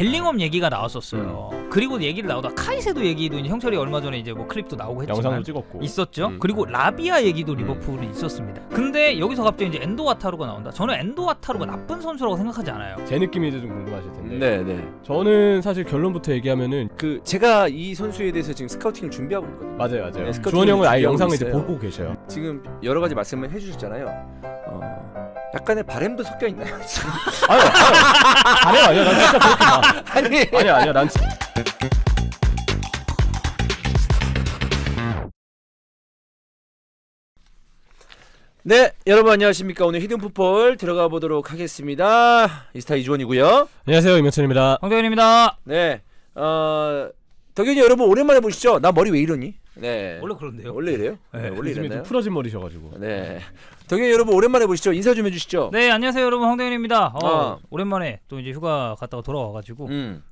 벨링엄 얘기가 나왔었어요. 음. 그리고 얘기를 나오다 카이세도 얘기도 형철이 얼마 전에 이제 뭐 클립도 나오고 했지만 영상도 찍었고 있었죠. 음. 그리고 라비아 얘기도 리버풀이 음. 있었습니다. 근데 여기서 갑자기 이제 엔도 와타루가 나온다. 저는 엔도 와타루가 나쁜 선수라고 생각하지 않아요. 제 느낌이 이제 좀 궁금하실 텐데. 네, 네. 저는 사실 결론부터 얘기하면은 그 제가 이 선수에 대해서 지금 스카우팅 을 준비하고 있거든요. 맞아요, 맞아요. 네, 주원 형은 아예 영상을 있어요. 이제 보고 계셔요. 지금 여러 가지 말씀을 해주셨잖아요. 어... 약간의 바램도 섞여 있나요? 아니, 아니, 아니야, 난 진짜 그렇게 봐. 아니, 아니야, 난. 네, 여러분 안녕하십니까? 오늘 히든 풋볼 들어가 보도록 하겠습니다. 이스타 이주원이고요. 안녕하세요, 임현철입니다. 황대현입니다. 네, 어, 덕현이 여러분 오랜만에 보시죠. 나 머리 왜 이러니? 네. 원래 그런데요. 원래 이래요? 네, 네 원래 이랬요 풀어진 머리셔가지고. 네. 덕현이 여러분 오랜만에 보시죠. 인사 좀 해주시죠. 네 안녕하세요 여러분 황덕현입니다. 어, 아. 오랜만에 또 이제 휴가 갔다가 돌아와가지고 음.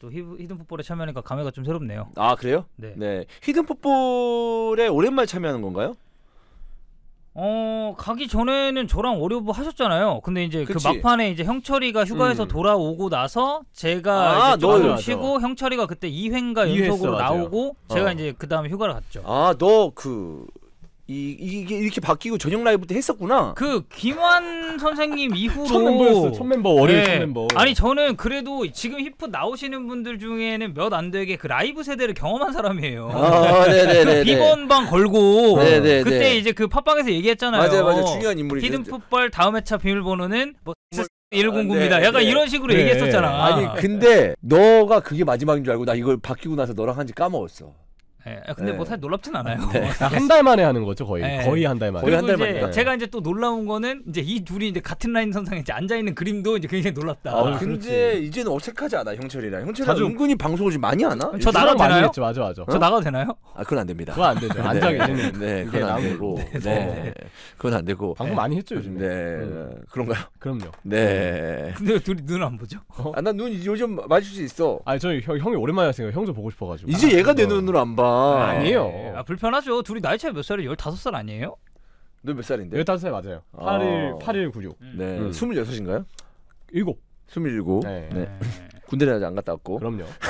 또 히, 든 풋볼에 참여하니까 감회가 좀 새롭네요. 아 그래요? 네. 네. 히든 풋볼에 오랜만에 참여하는 건가요? 어 가기 전에는 저랑 오류부 하셨잖아요. 근데 이제 그 그치. 그 막판에 이제 형철이가 휴가에서 음. 돌아오고 나서 제가 아, 이제 좀 쉬고 맞아. 형철이가 그때 2회인가 연속으로 맞아 나오고 제가 어. 이제 그 다음에 휴가를 갔죠. 아너그 이, 이게 이렇게 바뀌고 저녁 라이브 때 했었구나. 그 김환 선생님 이후로 첫 멤버였어. 첫 멤버 월요 네. 첫 멤버. 아니 저는 그래도 지금 히프 나오시는 분들 중에는 몇 안 되게 그 라이브 세대를 경험한 사람이에요. 아, 네네네. 비번방 걸고 네네네. 그때 이제 그 팟빵에서 얘기했잖아요. 맞아맞아 중요한 인물이죠. 히든 풋볼 다음 회차 비밀번호는 뭐 109입니다. 뭐 아, 네, 약간 네. 이런 식으로 네. 얘기했었잖아. 아니 근데 너가 그게 마지막인 줄 알고 나 이걸 바뀌고 나서 너랑 한지 까먹었어. 예, 아, 뭐 네. 근데 네. 뭐 사실 놀랍진 않아요. 네. 뭐 한달 만에 하는 거죠 거의 네. 거의 한 달 만에. 거의 한 달 만에. 제가 이제 또 놀라운 거는 이제 이 둘이 이제 같은 라인 선상에 이제 앉아 있는 그림도 이제 굉장히 놀랍다. 아, 아 근데 그렇지. 이제는 어색하지 않아 형철이랑. 형철이 랑 자주... 은근히 방송을 좀 많이 하나? 저 나가도 되나요? 했죠. 맞아 맞아. 어? 저 나가도 되나요? 아 그건 안 됩니다. 그건 안 되죠. 네. 앉아 계시는. 네, 그건 안 되고. 네. 네, 그건 안 되고. 방송 많이 했죠 요즘. 네, 네. 음. 그런가요? 그럼요. 네. 근데 둘이 눈을안 보죠? 어? 아, 난눈 요즘 마실 수 있어. 아, 저형 형이 오랜만에 왔으니까 형좀 보고 싶어가지고. 이제 아, 얘가 내 눈으로 안 봐. 아니에요. 아, 불편하죠. 둘이 나이 차이 몇 살이에요? 15살 아니에요? 너 몇 살인데? 15살 맞아요. 아. 8일 8일 96. 네. 음. 26인가요? 7. 27. 네. 네. 군대를 아직 안 갔다 왔고. 그럼요.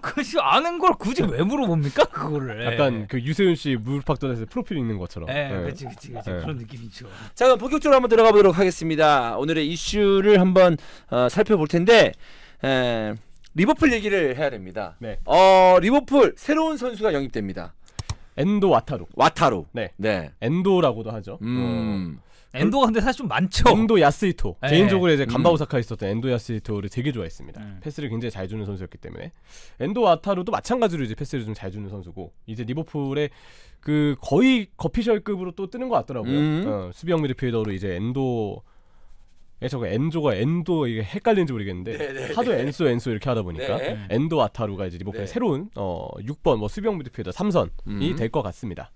그씨 아는 걸 굳이 왜 물어봅니까 그거를? 약간 네. 그 유세윤 씨 물팍던에서 프로필 읽는 것처럼. 네, 그렇지, 네. 그렇지. 네. 그런 느낌이죠. 자, 그럼 본격적으로 한번 들어가 보도록 하겠습니다. 오늘의 이슈를 한번 어, 살펴볼 텐데. 에... 리버풀 얘기를 해야 됩니다. 네. 어 리버풀 새로운 선수가 영입됩니다. 엔도 와타루. 와타루. 네. 네. 엔도라고도 하죠. 음. 어. 엔도가 근데 사실 좀 많죠. 엔도 야스이토. 네. 개인적으로 이제 음. 간바오사카 에 있었던 엔도 야스이토를 되게 좋아했습니다. 음. 패스를 굉장히 잘 주는 선수였기 때문에 엔도 와타루도 마찬가지로 이제 패스를 좀 잘 주는 선수고 이제 리버풀의 그 거의 거피셜급으로 또 뜨는 것 같더라고요. 음. 어, 수비형 미드필더로 이제 엔도 그래서 예, 엔조가 엔도 이게 헷갈리는지 모르겠는데 네네, 네, 하도 네. 엔소 엔소 이렇게 하다 보니까 네. 음. 엔도 아타루가 이제 리버풀 네. 새로운 어 6번 뭐 수비형 미드필더 3선이 음. 될것 같습니다.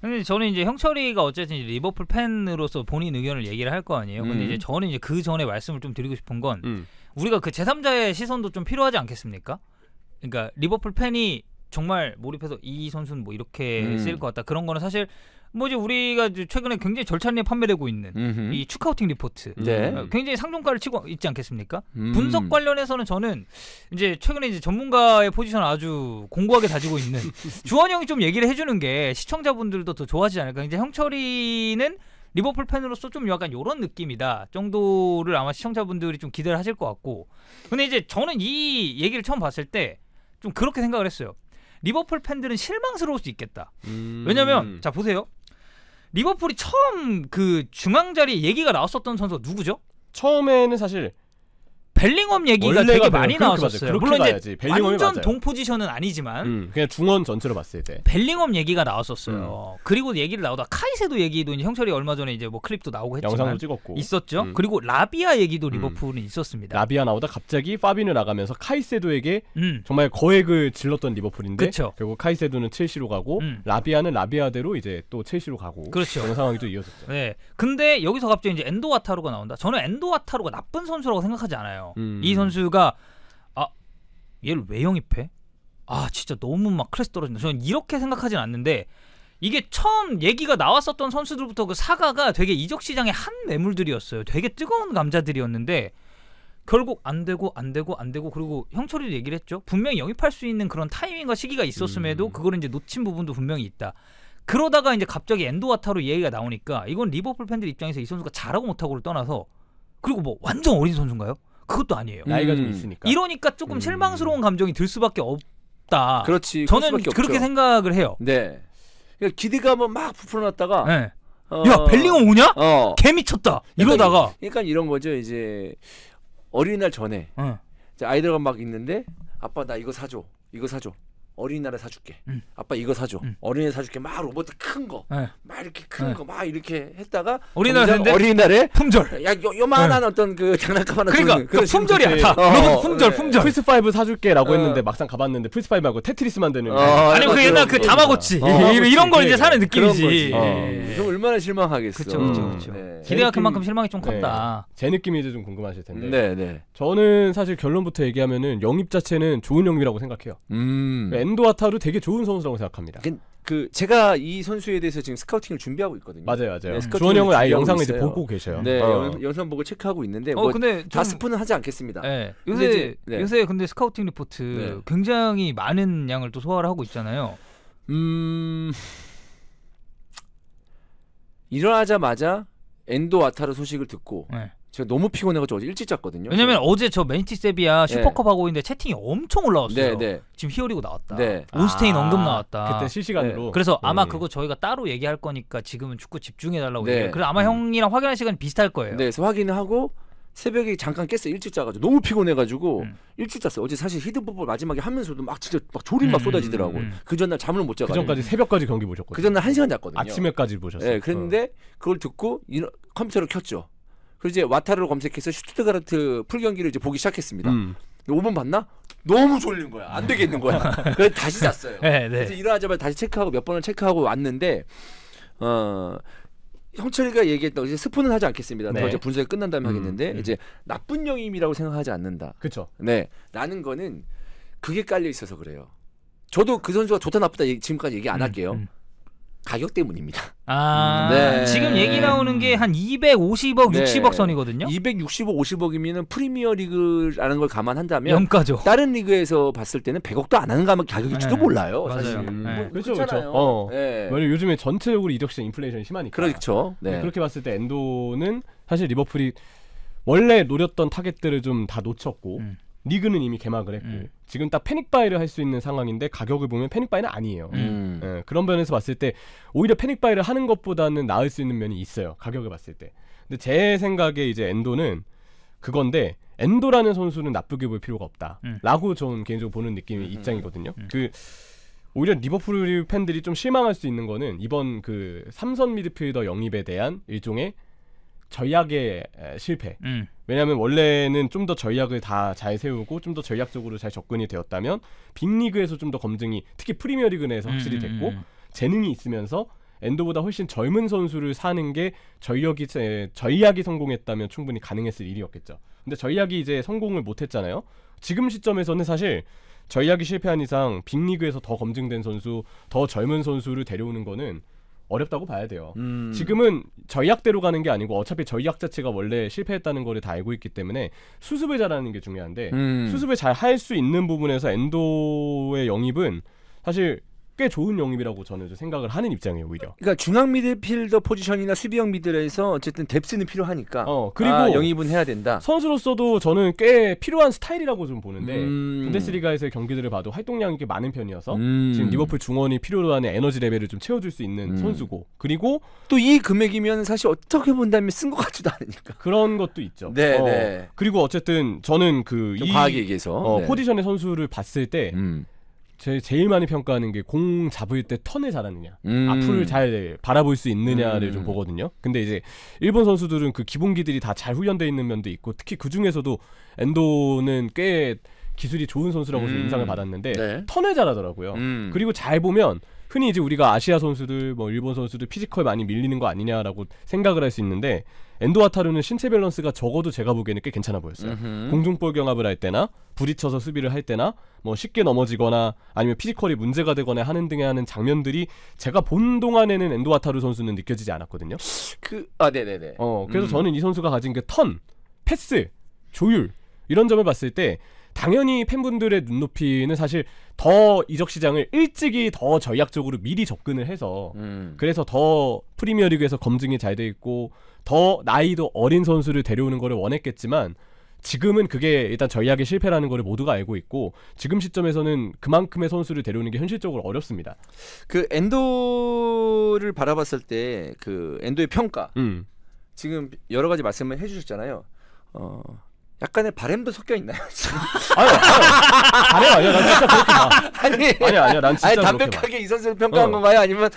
근데 저는 이제 형철이가 어쨌든 리버풀 팬으로서 본인 의견을 얘기를 할 거 아니에요. 근데 음. 이제 저는 이제 그 전에 말씀을 좀 드리고 싶은 건 음. 우리가 그 제3자의 시선도 좀 필요하지 않겠습니까? 그러니까 리버풀 팬이 정말 몰입해서 이 선수는 뭐 이렇게 음. 쓰일 것 같다 그런 거는 사실 뭐지 우리가 최근에 굉장히 절찬리에 판매되고 있는 음흠. 이 축하우팅 리포트 네. 네. 어, 굉장히 상종가를 치고 있지 않겠습니까? 음. 분석 관련해서는 저는 이제 최근에 이제 전문가의 포지션을 아주 공고하게 다지고 있는 주원 형이 좀 얘기를 해주는 게 시청자분들도 더 좋아하지 않을까? 이제 형철이는 리버풀 팬으로서 좀 약간 이런 느낌이다 정도를 아마 시청자분들이 좀 기대를 하실 것 같고 근데 이제 저는 이 얘기를 처음 봤을 때 좀 그렇게 생각을 했어요. 리버풀 팬들은 실망스러울 수 있겠다. 음. 왜냐면 자 보세요. 리버풀이 처음 그 중앙 자리에 얘기가 나왔었던 선수 누구죠? 처음에는 사실 벨링엄 얘기가 되게 많이 나왔었어요. 물론 이제 완전 맞아요. 동포지션은 아니지만 음, 그냥 중원 전체로 봤을 때 벨링엄 얘기가 나왔었어요. 음. 그리고 얘기를 나오다 카이세도 얘기도 형철이 얼마 전에 이제 뭐 클립도 나오고 했지만 영상도 찍었고 있었죠. 음. 그리고 라비아 얘기도 음. 리버풀은 있었습니다. 라비아 나오다 갑자기 파비는 나가면서 카이세도에게 음. 정말 거액을 질렀던 리버풀인데 그쵸. 결국 카이세도는 첼시로 가고 음. 라비아는 라비아대로 이제 또 첼시로 가고 그렇죠. 그런 상황이 또 이어졌죠. 네. 근데 여기서 갑자기 이제 엔도와타로가 나온다. 저는 엔도와타로가 나쁜 선수라고 생각하지 않아요. 음. 이 선수가 아 얘를 왜 영입해? 아 진짜 너무 막 클래스 떨어진다. 저는 이렇게 생각하진 않는데 이게 처음 얘기가 나왔었던 선수들부터 그사과가 되게 이적 시장의 한 매물들이었어요. 되게 뜨거운 감자들이었는데 결국 안 되고 안 되고 안 되고 그리고 형철이도 얘기를 했죠. 분명히 영입할 수 있는 그런 타이밍과 시기가 있었음에도 음. 그걸 이제 놓친 부분도 분명히 있다. 그러다가 이제 갑자기 엔도와타로 얘기가 나오니까 이건 리버풀 팬들 입장에서 이 선수가 잘하고 못하고를 떠나서 그리고 뭐 완전 어린 선수인가요? 그것도 아니에요. 나이가 좀 음. 있으니까. 이러니까 조금 음. 실망스러운 감정이 들 수밖에 없다. 그렇지. 저는 그렇게 없죠. 생각을 해요. 네. 그러니까 기대감은 막 부풀어놨다가 네. 어... 야 벨링엄 오냐? 어. 개 미쳤다. 이러다가. 그러니까 이런 거죠. 이제 어린날 전에 네. 아이들과 막 있는데 아빠 나 이거 사줘. 이거 사줘. 어린이날에 사줄게. 음. 아빠 이거 사줘. 음. 어린이날 사줄게. 막 로봇 큰 거, 네. 막 이렇게 큰 네. 거, 막 이렇게 했다가 어린이날 어린이날에 품절. 야 요, 요만한 네. 어떤 그 장난감 하나 그러니까 그 품절이야 다. 어, 로봇 어, 품절, 네. 품절. 플스 5 사줄게라고 어. 했는데 막상 가봤는데 플스 5하고 테트리스 만드는. 어, 아, 아니그 옛날 그 다마고치 이런 걸 이제 예, 사는 느낌이지. 예. 그렇죠. 좀 얼마나 실망하겠어. 그렇죠, 음. 그쵸죠 기대가 그만큼 실망이 좀 컸다. 제 느낌이 이제 좀 궁금하실 텐데. 네, 네. 저는 사실 결론부터 얘기하면은 영입 자체는 좋은 영입이라고 생각해요. 음. 엠도아타도 되게 좋은 선수라고 생각합니다. 그, 그 제가 이 선수에 대해서 지금 스카우팅을 준비하고 있거든요. 맞아요, 맞아요. 네, 주원 음. 형은 아예 영상을 있어요. 이제 보고 계셔요. 네, 어. 영상 보고 체크하고 있는데 어, 뭐 근데 다스프는 하지 않겠습니다. 네. 요새 근데 이제, 네. 요새 근데 스카우팅 리포트 네. 굉장히 많은 양을 또 소화를 하고 있잖아요. 음 일어나자마자 엔도 아타르 소식을 듣고 네. 제가 너무 피곤해가지고 어제 일찍 잤거든요. 왜냐면 어제 저 맨티 세비야 예. 슈퍼컵 네. 하고 있는데 채팅이 엄청 올라왔어요. 네, 네. 지금 히어리고 나왔다. 네. 온스테인 아, 언급 나왔다. 그때 실시간으로. 네. 그래서 아마 네. 그거 저희가 따로 얘기할 거니까 지금은 축구 집중해달라고. 네. 그래 아마 음. 형이랑 확인할 시간 비슷할 거예요. 네, 그래서 확인하고 새벽에 잠깐 깼어요. 일찍 자가지고 너무 피곤해가지고 음. 일찍 잤어요. 어제 사실 히든풋볼 마지막에 하면서도 막 진짜 막조림막 음, 쏟아지더라고. 음, 음, 그 전날 잠을 못 자가지고. 그 전까지 새벽까지 경기 보셨거든요. 그 전날 한 시간 잤거든요. 아침에까지 보셨어요. 네, 그런데 어. 그걸 듣고 이, 컴퓨터를 켰죠. 그리고 이제 와타를 검색해서 슈트가르트 풀경기를 이제 보기 시작했습니다. 음. 5분 봤나? 너무 졸린 거야. 안 되겠는 거야. 그래서 다시 잤어요. 네, 네. 그래서 일어나자마자 다시 체크하고 몇 번을 체크하고 왔는데 어 형철이가 얘기했던 이제 스포는 하지 않겠습니다. 네. 이제 분석이 끝난 다음에 음, 하겠는데 음. 이제 나쁜 영임이라고 생각하지 않는다. 그렇죠. 네, 라는 거는 그게 깔려 있어서 그래요. 저도 그 선수가 좋다 나쁘다 얘기, 지금까지 얘기 안 음, 할게요. 음, 가격 때문입니다. 아, 음, 네. 지금 얘기 나오는 게 한 250억, 네. 60억 선이거든요. 260억, 5 0억이면 프리미어 리그라는 걸 감안한다면 염가죠. 다른 리그에서 봤을 때는 100억도 안 하는 가격일지도 네. 몰라요. 맞아요. 네. 뭐 그렇죠, 그렇죠. 어. 어. 네. 왜 요즘에 전체적으로 이적 시장 인플레이션이 심하니까. 그렇죠. 네. 그렇게 봤을 때 엔도는 사실 리버풀이 원래 노렸던 타겟들을 좀 다 놓쳤고. 음. 리그는 이미 개막을 했고 음. 지금 딱 패닉 바이를 할 수 있는 상황인데 가격을 보면 패닉 바이는 아니에요. 음. 음. 예, 그런 면에서 봤을 때 오히려 패닉 바이를 하는 것보다는 나을 수 있는 면이 있어요. 가격을 봤을 때. 근데 제 생각에 이제 엔도는 그건데 엔도라는 선수는 나쁘게 볼 필요가 없다라고 음. 저는 개인적으로 보는 느낌의 음. 입장이거든요. 음. 그 오히려 리버풀 팬들이 좀 실망할 수 있는 거는 이번 그 삼선 미드필더 영입에 대한 일종의 전략의 실패. 음. 왜냐하면 원래는 좀더 전략을 다 잘 세우고 좀더 전략적으로 잘 접근이 되었다면 빅리그에서 좀 더 검증이 특히 프리미어리그 내에서 확실히 음, 음, 됐고 음. 재능이 있으면서 엔도보다 훨씬 젊은 선수를 사는 게 전력이 전략이 성공했다면 충분히 가능했을 일이었겠죠. 근데 전략이 이제 성공을 못했잖아요. 지금 시점에서는 사실 전략이 실패한 이상 빅리그에서 더 검증된 선수, 더 젊은 선수를 데려오는 거는 어렵다고 봐야 돼요. 음. 지금은 저희 학대로 가는 게 아니고 어차피 저희 학 자체가 원래 실패했다는 거를 다 알고 있기 때문에 수습을 잘하는 게 중요한데 음. 수습을 잘 할 수 있는 부분에서 엔도의 영입은 사실 꽤 좋은 영입이라고 저는 생각을 하는 입장이에요 오히려. 그러니까 중앙 미드필더 포지션이나 수비형 미드에서 라 어쨌든 뎁스는 필요하니까. 어 아, 그리고 아, 영입은 해야 된다. 선수로서도 저는 꽤 필요한 스타일이라고 좀 보는데 음. 분데스리가에서의 경기들을 봐도 활동량이 꽤 많은 편이어서 음. 지금 리버풀 중원이 필요로 하는 에너지 레벨을 좀 채워줄 수 있는 음. 선수고 그리고 또 이 금액이면 사실 어떻게 본다면 쓴 것 같지도 않으니까. 그런 것도 있죠. 네. 어, 네. 그리고 어쨌든 저는 그이 과하게 얘기해서 어, 네. 포지션의 선수를 봤을 때. 음. 제 제일 많이 평가하는 게 공 잡을 때 턴을 잘하느냐, 음. 앞을 잘 바라볼 수 있느냐를 음. 좀 보거든요. 근데 이제 일본 선수들은 그 기본기들이 다 잘훈련되어 있는 면도 있고 특히 그 중에서도 엔도는 꽤 기술이 좋은 선수라고 음. 인상을 받았는데 네. 턴을 잘하더라고요. 음. 그리고 잘 보면 흔히 이제 우리가 아시아 선수들 뭐 일본 선수들 피지컬 많이 밀리는 거 아니냐라고 생각을 할 수 있는데 엔도와타르는 신체 밸런스가 적어도 제가 보기에는 꽤 괜찮아 보였어요. 음흠. 공중볼 경합을 할 때나 부딪혀서 수비를 할 때나 뭐 쉽게 넘어지거나 아니면 피지컬이 문제가 되거나 하는 등의 하는 장면들이 제가 본 동안에는 엔도와타르 선수는 느껴지지 않았거든요. 그 아 네네네. 어 그래서 음. 저는 이 선수가 가진 그 턴, 패스, 조율 이런 점을 봤을 때 당연히 팬분들의 눈높이는 사실 더 이적 시장을 일찍이 더 전략적으로 미리 접근을 해서 음. 그래서 더 프리미어리그에서 검증이 잘 돼 있고 더 나이도 어린 선수를 데려오는 거를 원했겠지만 지금은 그게 일단 전략의 실패라는 거를 모두가 알고 있고 지금 시점에서는 그만큼의 선수를 데려오는 게 현실적으로 어렵습니다. 그 엔도를 바라봤을 때 그 엔도의 평가 음. 지금 여러 가지 말씀을 해주셨잖아요. 어 약간의 바램도 섞여 있나요? 아니, 아니, 아니야, 난 진짜 그렇게 봐. 아니, 아니 아니야, 난 진짜 아니, 담백하게 이 선수를 평가한 어. 건가요? 아니면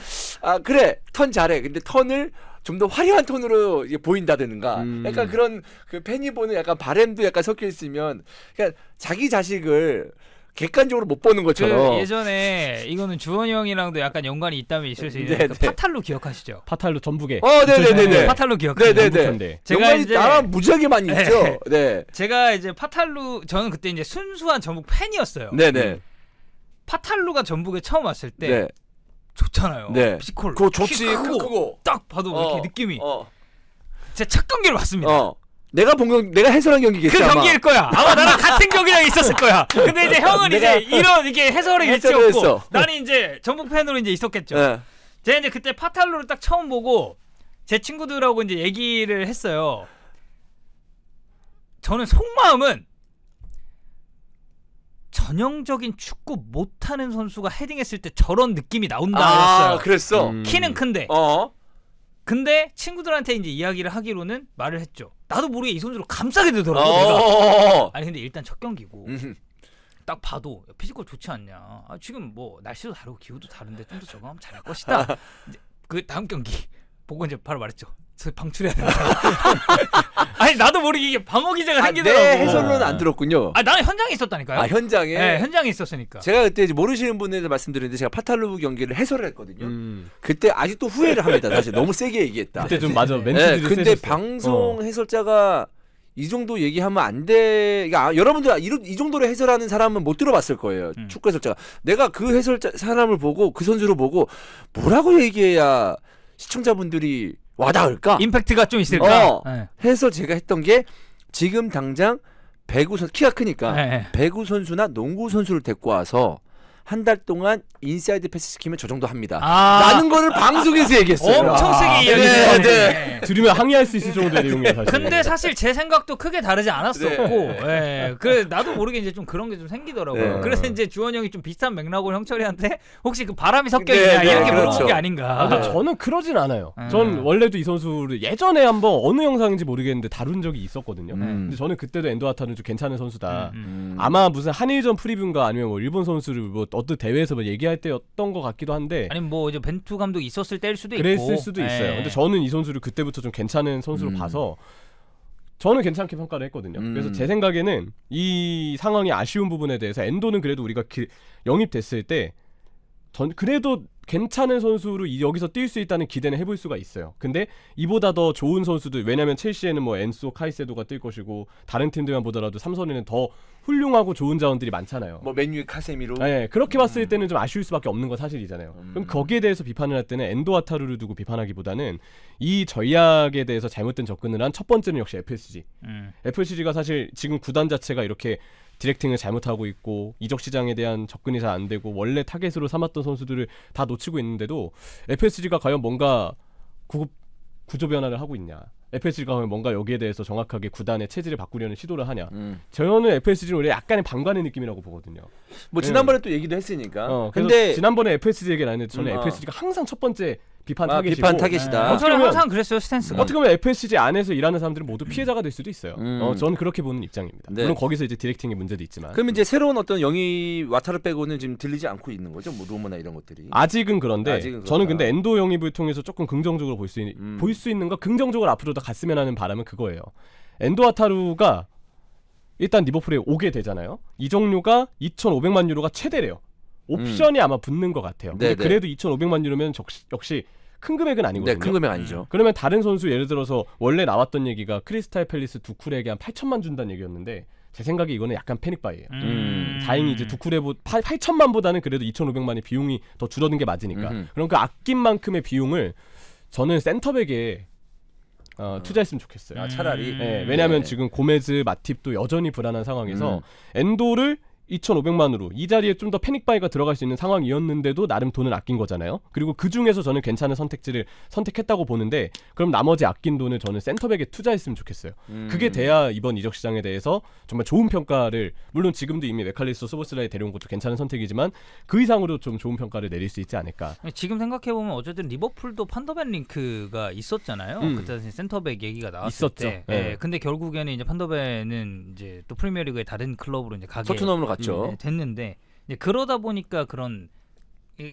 아 그래 턴 잘해, 근데 턴을 좀 더 화려한 톤으로 보인다든가, 음. 약간 그런 그 팬이 보는 약간 바램도 약간 섞여 있으면, 그러니까 자기 자식을 객관적으로 못 보는 그 것처럼 그 예전에 이거는 주원 형이랑도 약간 연관이 있다면 있을 수 있는 네, 그 네. 파탈로 기억하시죠? 파탈로 전북에. 어, 네네네. 네, 파탈로 기억하시죠? 네네네. 제가 이제 나랑 무지하게 많이 네. 있죠. 네. 제가 이제 파탈로 저는 그때 이제 순수한 전북 팬이었어요. 네네. 음. 파탈루가 전북에 처음 왔을 때 네. 좋잖아요. 네. 피지 그거 좋지. 크고, 크고, 딱 봐도 어, 이렇게 느낌이. 어. 제착 경기를 봤습니다. 어. 내가 본 경, 내가 해설한 경기겠지. 그 경기일 거야. 아마 나랑 같은 경기장에 있었을 거야. 근데 이제 형은 이제 이런 이게 해설의 일치였고 나는 이제 전북 팬으로 이제 있었겠죠. 네. 제가 이제 그때 파탈로를 딱 처음 보고 제 친구들하고 이제 얘기를 했어요. 저는 속마음은 전형적인 축구 못하는 선수가 헤딩했을 때 저런 느낌이 나온다. 아, 그랬어. 음. 키는 큰데. 어. 근데 친구들한테 이제 이야기를 하기로는 말을 했죠. 나도 모르게 이 손으로 감싸게 되더라고. 어. 내가. 아니 근데 일단 첫 경기고 딱 봐도 피지컬 좋지 않냐. 아, 지금 뭐 날씨도 다르고 기후도 다른데 좀더 적응하면 잘할 것이다. 그 다음 경기 보고 이제 바로 말했죠. 방출해야 된다. 아니 나도 모르게 이게 방어 기제가 아, 생기더라고. 내 네, 해설로는 안 들었군요. 아 나는 현장에 있었다니까요. 아 현장에. 네, 현장에 있었으니까. 제가 그때 모르시는 분들한테 말씀드렸는데 제가 파탈루브 경기를 해설을 했거든요. 음. 그때 아직도 후회를 합니다. 사실 너무 세게 얘기했다. 그때 좀 맞아 멘트들이 네, 근데 세졌어. 방송 어. 해설자가 이 정도 얘기하면 안 돼. 그러니까 아, 여러분들 이, 정도로 해설하는 사람은 못 들어봤을 거예요. 음. 축구 해설자가 내가 그해설 사람을 보고 그 선수를 보고 뭐라고 얘기해야 시청자분들이 와닿을까? 임팩트가 좀 있을까? 어, 네. 해서 제가 했던 게 지금 당장 배구 선 키가 크니까 네. 네. 배구 선수나 농구 선수를 데리고 와서 한달 동안 인사이드 패스 시키면 저 정도 합니다. 아 라는 거를 방송에서 얘기했어요. 엄청 세게 아. 이야기했어요. 네, 네, 네. 들으면 항의할 수 있을 정도의 내용이에요. 사실. 근데 사실 제 생각도 크게 다르지 않았었고, 네. 예. 그래 나도 모르게 이제 좀 그런 게 좀 생기더라고요. 네. 그래서 이제 주원 형이 좀 비슷한 맥락으로 형철이한테 혹시 그 바람이 섞여 네, 있냐 이렇게 그렇죠. 물어본 게 아닌가. 아, 저는 그러진 않아요. 음. 전 원래도 이 선수를 예전에 한번 어느 영상인지 모르겠는데 다룬 적이 있었거든요. 음. 근데 저는 그때도 엔도아타는 좀 괜찮은 선수다. 음, 음. 아마 무슨 한일전 프리뷰인가 아니면 뭐 일본 선수를 뭐 어떤 대회에서 얘기할 때였던 것 같기도 한데 아니면 뭐 이제 벤투 감독 있었을 때일 수도 그랬을 있고 그랬을 수도 예. 있어요. 예. 근데 저는 이 선수를 그때부터 좀 괜찮은 선수로 음. 봐서 저는 괜찮게 평가를 했거든요. 음. 그래서 제 생각에는 이 상황이 아쉬운 부분에 대해서 엔도는 그래도 우리가 기, 영입됐을 때 전 그래도 괜찮은 선수로 여기서 뛸 수 있다는 기대는 해볼 수가 있어요. 근데 이보다 더 좋은 선수들 왜냐면 첼시에는 뭐 엔소 카이세도가 뛸 것이고 다른 팀들만 보더라도 삼선에는 더 훌륭하고 좋은 자원들이 많잖아요. 뭐 맨유 카세미로. 네 그렇게 봤을 음. 때는 좀 아쉬울 수밖에 없는 건 사실이잖아요. 그럼 음. 거기에 대해서 비판을 할 때는 엔도아타루를 두고 비판하기보다는 이 전략에 대해서 잘못된 접근을 한 첫 번째는 역시 FSG. 음. FSG가 사실 지금 구단 자체가 이렇게 디렉팅을 잘못하고 있고 이적 시장에 대한 접근이 잘 안 되고 원래 타겟으로 삼았던 선수들을 다 놓치고 있는데도 FSG가 과연 뭔가 구급 구조 변화를 하고 있냐 FSG가 과연 뭔가 여기에 대해서 정확하게 구단의 체질을 바꾸려는 시도를 하냐 음. 저는 FSG는 원래 약간의 방관의 느낌이라고 보거든요 뭐 예. 지난번에 네. 또 얘기도 했으니까 어, 근데 지난번에 f s g 기게 나왔는데 저는 음, FSG가 아. 항상 첫 번째 비판 아, 타겟이고 비판 타겟이다. 네. 어 항상 그랬어요 스탠스가. 어떻게 보면 FSG 안에서 일하는 사람들은 모두 음. 피해자가 될 수도 있어요. 음. 어, 저는 그렇게 보는 입장입니다. 네. 물론 거기서 이제 디렉팅의 문제도 있지만. 그럼 이제 새로운 어떤 영입 와타르 빼고는 지금 들리지 않고 있는 거죠? 뭐 로머나 이런 것들이. 아직은 그런데 아직은 저는 근데 엔도 영입을 통해서 조금 긍정적으로 볼 수 있는 음. 볼수 있는 거 긍정적으로 앞으로 더 갔으면 하는 바람은 그거예요. 엔도 와타루가 일단 리버풀에 오게 되잖아요. 이적료가 2,500만 유로가 최대래요. 옵션이 음. 아마 붙는 것 같아요. 근데 그래도 2,500만 유로면 적시, 역시 큰 금액은 아니거든요. 네, 큰 금액 아니죠. 그러면 다른 선수 예를 들어서 원래 나왔던 얘기가 크리스탈 팰리스 두쿨에게 한 8천만 준다는 얘기였는데 제 생각에 이거는 약간 패닉바이예요. 음. 다행히 이제 두쿨에 8천만보다는 그래도 2,500만의 비용이 더 줄어든 게 맞으니까. 음 그럼 그 아낀 만큼의 비용을 저는 센터백에 어, 어. 투자했으면 좋겠어요. 아, 차라리. 네, 왜냐하면 네. 지금 고메즈, 마팁도 여전히 불안한 상황에서 음. 엔도를 2,500만으로 이 자리에 좀 더 패닉바이가 들어갈 수 있는 상황이었는데도 나름 돈을 아낀 거잖아요. 그리고 그 중에서 저는 괜찮은 선택지를 선택했다고 보는데 그럼 나머지 아낀 돈을 저는 센터백에 투자했으면 좋겠어요. 음. 그게 돼야 이번 이적 시장에 대해서 정말 좋은 평가를 물론 지금도 이미 메칼리스 소보슬라에 데려온 것도 괜찮은 선택이지만 그 이상으로 좀 좋은 평가를 내릴 수 있지 않을까. 지금 생각해 보면 어쨌든 리버풀도 판더벤 링크가 있었잖아요. 음. 그때 센터백 얘기가 나왔을 있었죠. 때. 네. 네. 근데 결국에는 이제 판더벤은 이제 또 프리미어리그의 다른 클럽으로 이제 가게. 토트넘으로 갔죠. 됐죠. 그렇죠. 음, 네, 됐는데 그러다 보니까 그런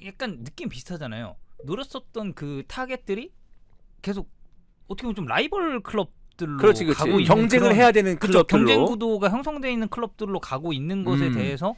약간 느낌 비슷하잖아요. 노렸었던 그 타겟들이 계속 어떻게 보면 좀 라이벌 클럽들로 그렇지, 그렇지. 가고 경쟁을 해야 되는 그렇죠. 경쟁 구도가 형성되어 있는 클럽들로 가고 있는 것에 음. 대해서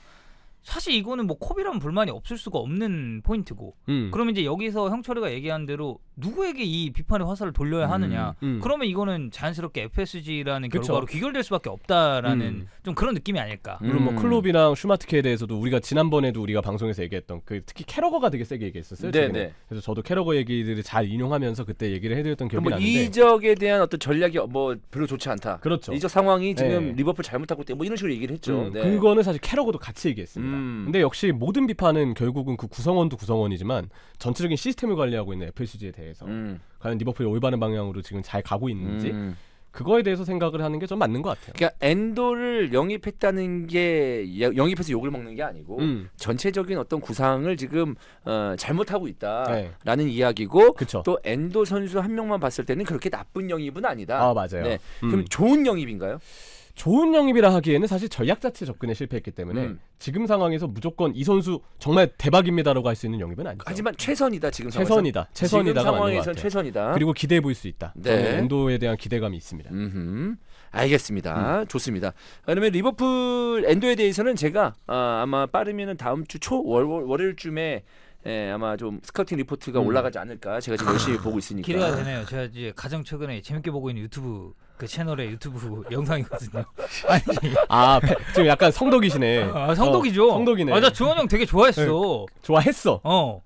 사실 이거는 뭐코비라면 불만이 없을 수가 없는 포인트고 음. 그러면 이제 여기서 형철이가 얘기한 대로 누구에게 이 비판의 화살을 돌려야 음, 하느냐 음. 음. 그러면 이거는 자연스럽게 FSG라는 그쵸. 결과로 귀결될 수밖에 없다라는 음. 좀 그런 느낌이 아닐까 물론 뭐 음. 클롭이랑 슈마트케에 대해서도 우리가 지난번에도 우리가 방송에서 얘기했던 그 특히 캐러거가 되게 세게 얘기했었어요 네, 네. 그래서 저도 캐러거 얘기들을 잘 인용하면서 그때 얘기를 해드렸던 기억이 뭐 나는데 이적에 대한 어떤 전략이 어, 뭐 별로 좋지 않다 그렇죠 이적 상황이 지금 네. 리버풀 잘못하고 있다 뭐 이런 식으로 얘기를 했죠 네. 그거는 사실 캐러거도 같이 얘기했습니다 있습니다. 음. 근데 역시 모든 비판은 결국은 그 구성원도 구성원이지만 전체적인 시스템을 관리하고 있는 FSG에 대해서 음. 과연 리버풀이 올바른 방향으로 지금 잘 가고 있는지 음. 그거에 대해서 생각을 하는 게 좀 맞는 것 같아요. 그러니까 엔도를 영입했다는 게 영입해서 욕을 먹는 게 아니고 음. 전체적인 어떤 구상을 지금 어, 잘못하고 있다라는 네. 이야기고 그쵸. 또 엔도 선수 한 명만 봤을 때는 그렇게 나쁜 영입은 아니다. 아 맞아요. 네. 그럼 음. 좋은 영입인가요? 좋은 영입이라 하기에는 사실 전략 자체 접근에 실패했기 때문에 음. 지금 상황에서 무조건 이 선수 정말 대박입니다라고 할 수 있는 영입은 아니죠. 하지만 최선이다 지금 상황에서. 최선이다. 최선이다. 지금 상황에선 최선이다. 그리고 기대해 볼 수 있다. 네. 엔도에 네, 대한 기대감이 있습니다. 음흠. 알겠습니다. 음. 좋습니다. 그러면 리버풀 엔도에 대해서는 제가 아, 아마 빠르면은 다음 주 초 월, 월요일쯤에 예, 아마 좀 스카우팅 리포트가 음. 올라가지 않을까 제가 지금 열심히 아, 보고 있으니까 기대가 되네요. 제가 이제 가장 최근에 재밌게 보고 있는 유튜브 그 채널의 유튜브 영상이거든요. 아니 아 배, 지 약간 성덕이시네. 아, 성덕이죠. 어, 성덕이네. 아 주원 형 되게 좋아했어. 네, 좋아했어. 어.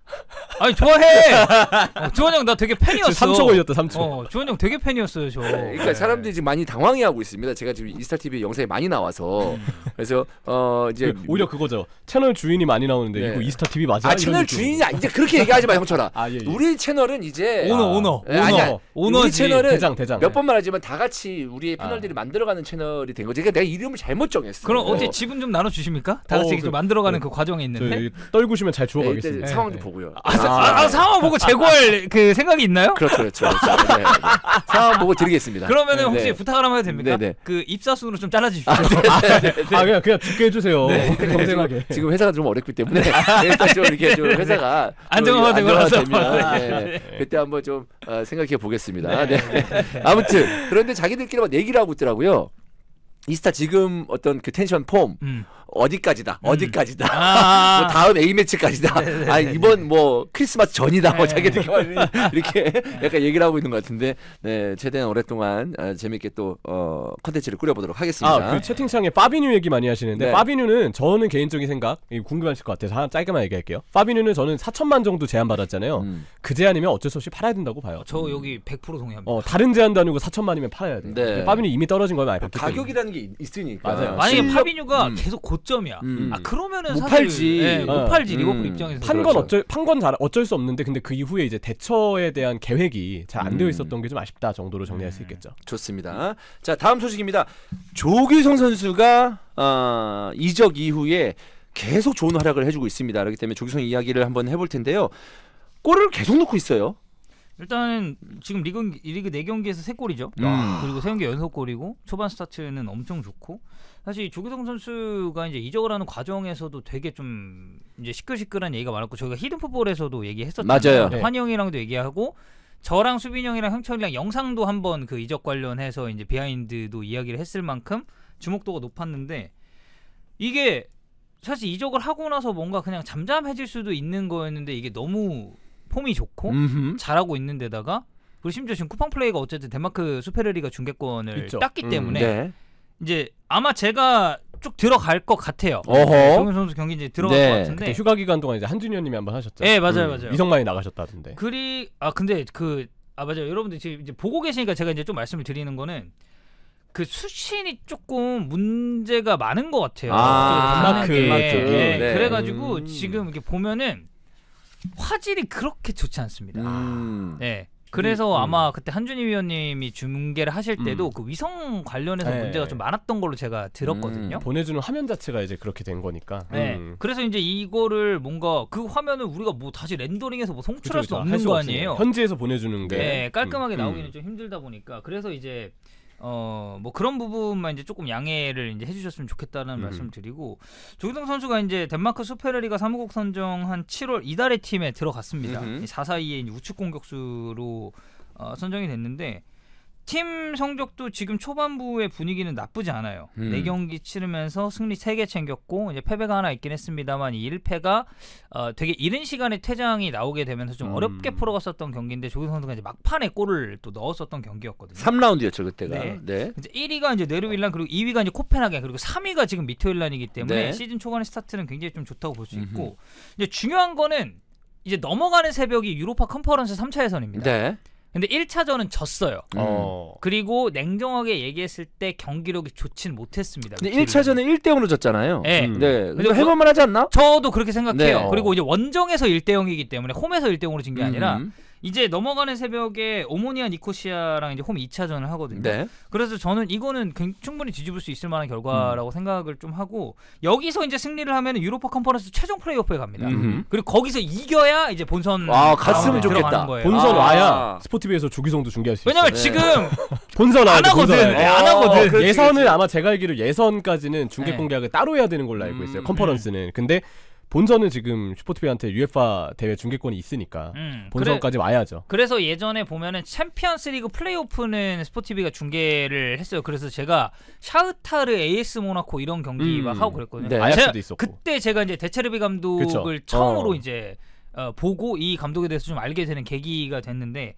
아니 좋아해. 어, 주원 형나 되게 팬이었어. 3초 걸렸다 3초. 어, 주원 형 되게 팬이었어요 저. 네, 그러니까 네. 사람들이 지금 많이 당황해하고 있습니다. 제가 지금 이스타 TV 영상이 많이 나와서 그래서 어 이제 그, 오히려 그거죠. 채널 주인이 많이 나오는데 네. 이거 이스타 TV 맞아? 아 채널 주인이 이제 그렇게 얘기하지 마 형철아. 아, 예, 예. 우리 채널은 이제 오너 오너 아, 오너 아니야. 오너지. 우리 채널은 대장 대장. 몇 번 말하지만 다 같이 같이 우리의 패널들이 아. 만들어가는 채널이 된 거지. 그러니까 내가 이름을 잘못 정했어. 그럼 어때 어. 지분 좀 나눠 주십니까? 다 같이 어, 좀 그, 만들어가는 그 네. 과정에 있는데 떨구시면 잘 주워가겠습니다. 네, 네 상황 좀 네. 보고요. 아, 아, 아, 상황 보고 아. 제고할 그 생각이 있나요? 그렇죠, 그렇죠. 그렇죠. 네, 네. 상황 보고 드리겠습니다. 그러면 혹시 부탁을 하면 됩니까? 그 입사순으로 좀 잘라 주십시오. 아, 아, 아, 그냥 그냥 죽게 해주세요. 검색하게. 지금 회사가 좀 어렵기 때문에 일단 좀 이렇게 좀 회사가 안정화되고 되면 그때 한번 좀 어, 생각해 보겠습니다. 아무튼 그런데 자기 자기들끼리 막 얘기를 하고 있더라고요. 이스타 지금 어떤 그 텐션 폼, 음. 어디까지다, 음. 어디까지다. 아~ 뭐 다음 A 매치까지다. 아 이번 뭐 크리스마스 전이다. 뭐 자기들이 렇게 약간 얘기를 하고 있는 것 같은데, 네 최대한 오랫동안 아, 재밌게 또 어, 컨텐츠를 꾸려보도록 하겠습니다. 아, 그 채팅창에 파비뉴 얘기 많이 하시는데 네. 파비뉴는 저는 개인적인 생각 궁금하실 것 같아서 하나 짧게만 얘기할게요. 파비뉴는 저는 4천만 정도 제안 받았잖아요. 음. 그 제안이면 어쩔 수 없이 팔아야 된다고 봐요. 저 음. 여기 100% 동의합니다. 어, 다른 제안도 아니고 4천만이면 팔아야 돼. 네. 파비뉴 이미 떨어진 거 많이 받기 그 가격이라는 게 있으니까. 맞아요. 만약에 파비뉴가 음. 계속 곧 고점이야. 음. 아 그러면은 못 사실, 팔지. 예, 어. 못 팔지 리버풀 음. 그 입장에서. 판건 그렇죠. 어쩔 판건 잘 어쩔 수 없는데 근데 그 이후에 이제 대처에 대한 계획이 잘 안 되어 음. 있었던 게 좀 아쉽다 정도로 정리할 수 네. 있겠죠. 좋습니다. 자 다음 소식입니다. 조규성 선수가 어, 이적 이후에 계속 좋은 활약을 해주고 있습니다. 그렇기 때문에 조규성 이야기를 한번 해볼 텐데요. 골을 계속 넣고 있어요. 일단은 지금 리그 리그 네 경기에서 세 골이죠. 음. 그리고 세 경기 연속 골이고 초반 스타트는 엄청 좋고 사실 조기성 선수가 이제 이적을 하는 과정에서도 되게 좀 이제 시끌시끌한 얘기가 많았고 저희가 히든풋볼에서도 얘기했었죠 맞아요. 그러니까 네. 환영이랑도 얘기하고 저랑 수빈 형이랑 형철이랑 영상도 한번 그 이적 관련해서 이제 비하인드도 이야기를 했을 만큼 주목도가 높았는데 이게 사실 이적을 하고 나서 뭔가 그냥 잠잠해질 수도 있는 거였는데 이게 너무 폼이 좋고 음흠. 잘하고 있는데다가 그리고 심지어 지금 쿠팡 플레이가 어쨌든 덴마크 수페르리가 중계권을 있죠. 땄기 음, 때문에 네. 이제 아마 제가 쭉 들어갈 것 같아요. 네, 정윤 선수 경기 이제 들어갈 네. 것 같은데. 휴가 기간 동안 이제 한준현님이 한번 하셨죠. 네 맞아요 맞아요. 음, 이성만이 나가셨다던데. 그리 아 근데 그 아 맞아요 여러분들 지금 이제 보고 계시니까 제가 이제 좀 말씀을 드리는 거는 그 수신이 조금 문제가 많은 것 같아요. 아, 덴마크. 덴마 네. 예, 네. 그래가지고 음. 지금 이렇게 보면은 화질이 그렇게 좋지 않습니다. 음. 네. 그래서 음. 아마 그때 한준희 위원님이 중계를 하실 음. 때도 음. 그 위성 관련해서 네. 문제가 좀 많았던 걸로 제가 들었거든요. 음. 보내주는 화면 자체가 이제 그렇게 된 거니까. 네. 음. 그래서 이제 이거를 뭔가 그 화면을 우리가 뭐 다시 렌더링해서 뭐 송출할 그쵸, 그쵸. 수 없는 거 없으니까. 현지에서 보내주는 게. 네, 깔끔하게 음. 나오기는 좀 힘들다 보니까 그래서 이제 어, 뭐 그런 부분만 이제 조금 양해를 이제 해주셨으면 좋겠다는 음. 말씀 드리고 조기동 선수가 이제 덴마크 수페르리가 사무국 선정한 7월 이달의 팀에 들어갔습니다. 음. 4사이에 우측 공격수로 어, 선정이 됐는데 팀 성적도 지금 초반부의 분위기는 나쁘지 않아요. 음. 4경기 치르면서 승리 3개 챙겼고 이제 패배가 하나 있긴 했습니다만 이 1패가 어, 되게 이른 시간에 퇴장이 나오게 되면서 좀 음. 어렵게 풀어갔었던 경기인데 조규 선수가 이제 막판에 골을 또 넣었었던 경기였거든요. 3라운드였죠 그때가. 네. 네. 이제 1위가 이제 네르윌란 그리고 2위가 이제 코펜하겐 그리고 3위가 지금 미토일란이기 때문에 네. 시즌 초반의 스타트는 굉장히 좀 좋다고 볼 수 있고 음흠. 이제 중요한 거는 이제 넘어가는 새벽이 유로파 컨퍼런스 3차 예선입니다. 네. 근데 1차전은 졌어요. 음. 어. 그리고 냉정하게 얘기했을 때 경기력이 좋진 못했습니다. 근데 1차전은 그 1대 0으로 졌잖아요. 네. 음. 네. 근데 해볼만 하지 않나? 저도 그렇게 생각해요. 네. 그리고 이제 원정에서 1대 0이기 때문에 홈에서 1대 0으로 진 게 아니라 음. 이제 넘어가는 새벽에 오모니아 니코시아랑 이제 홈 2차전을 하거든요. 네. 그래서 저는 이거는 충분히 뒤집을 수 있을 만한 결과라고 음. 생각을 좀 하고 여기서 이제 승리를 하면 유로파 컨퍼런스 최종 플레이오프에 갑니다. 음흠. 그리고 거기서 이겨야 이제 본선 와 아, 갔으면 좋겠다. 본선 아. 와야 스포티비에서 조기성도 중계할 수 있어요. 왜냐면 지금 본선 안 하거든. 본선. 네, 안 하거든. 어, 예선을 그렇지. 아마 제가 알기로 예선까지는 중계 네. 공개학을 따로 해야 되는 걸로 알고 음. 있어요. 컨퍼런스는. 근데 본선은 지금 슈퍼티비한테 UEFA 대회 중계권이 있으니까 음, 본선까지 그래, 와야죠. 그래서 예전에 보면은 챔피언스리그 플레이오프는 스포티비가 중계를 했어요. 그래서 제가 샤흐타르, AS 모나코 이런 경기 음, 막 하고 그랬거든요. 네, 아약스도 있었고. 그때 제가 이제 데체르비 감독을 그쵸? 처음으로 어. 이제 어, 보고 이 감독에 대해서 좀 알게 되는 계기가 됐는데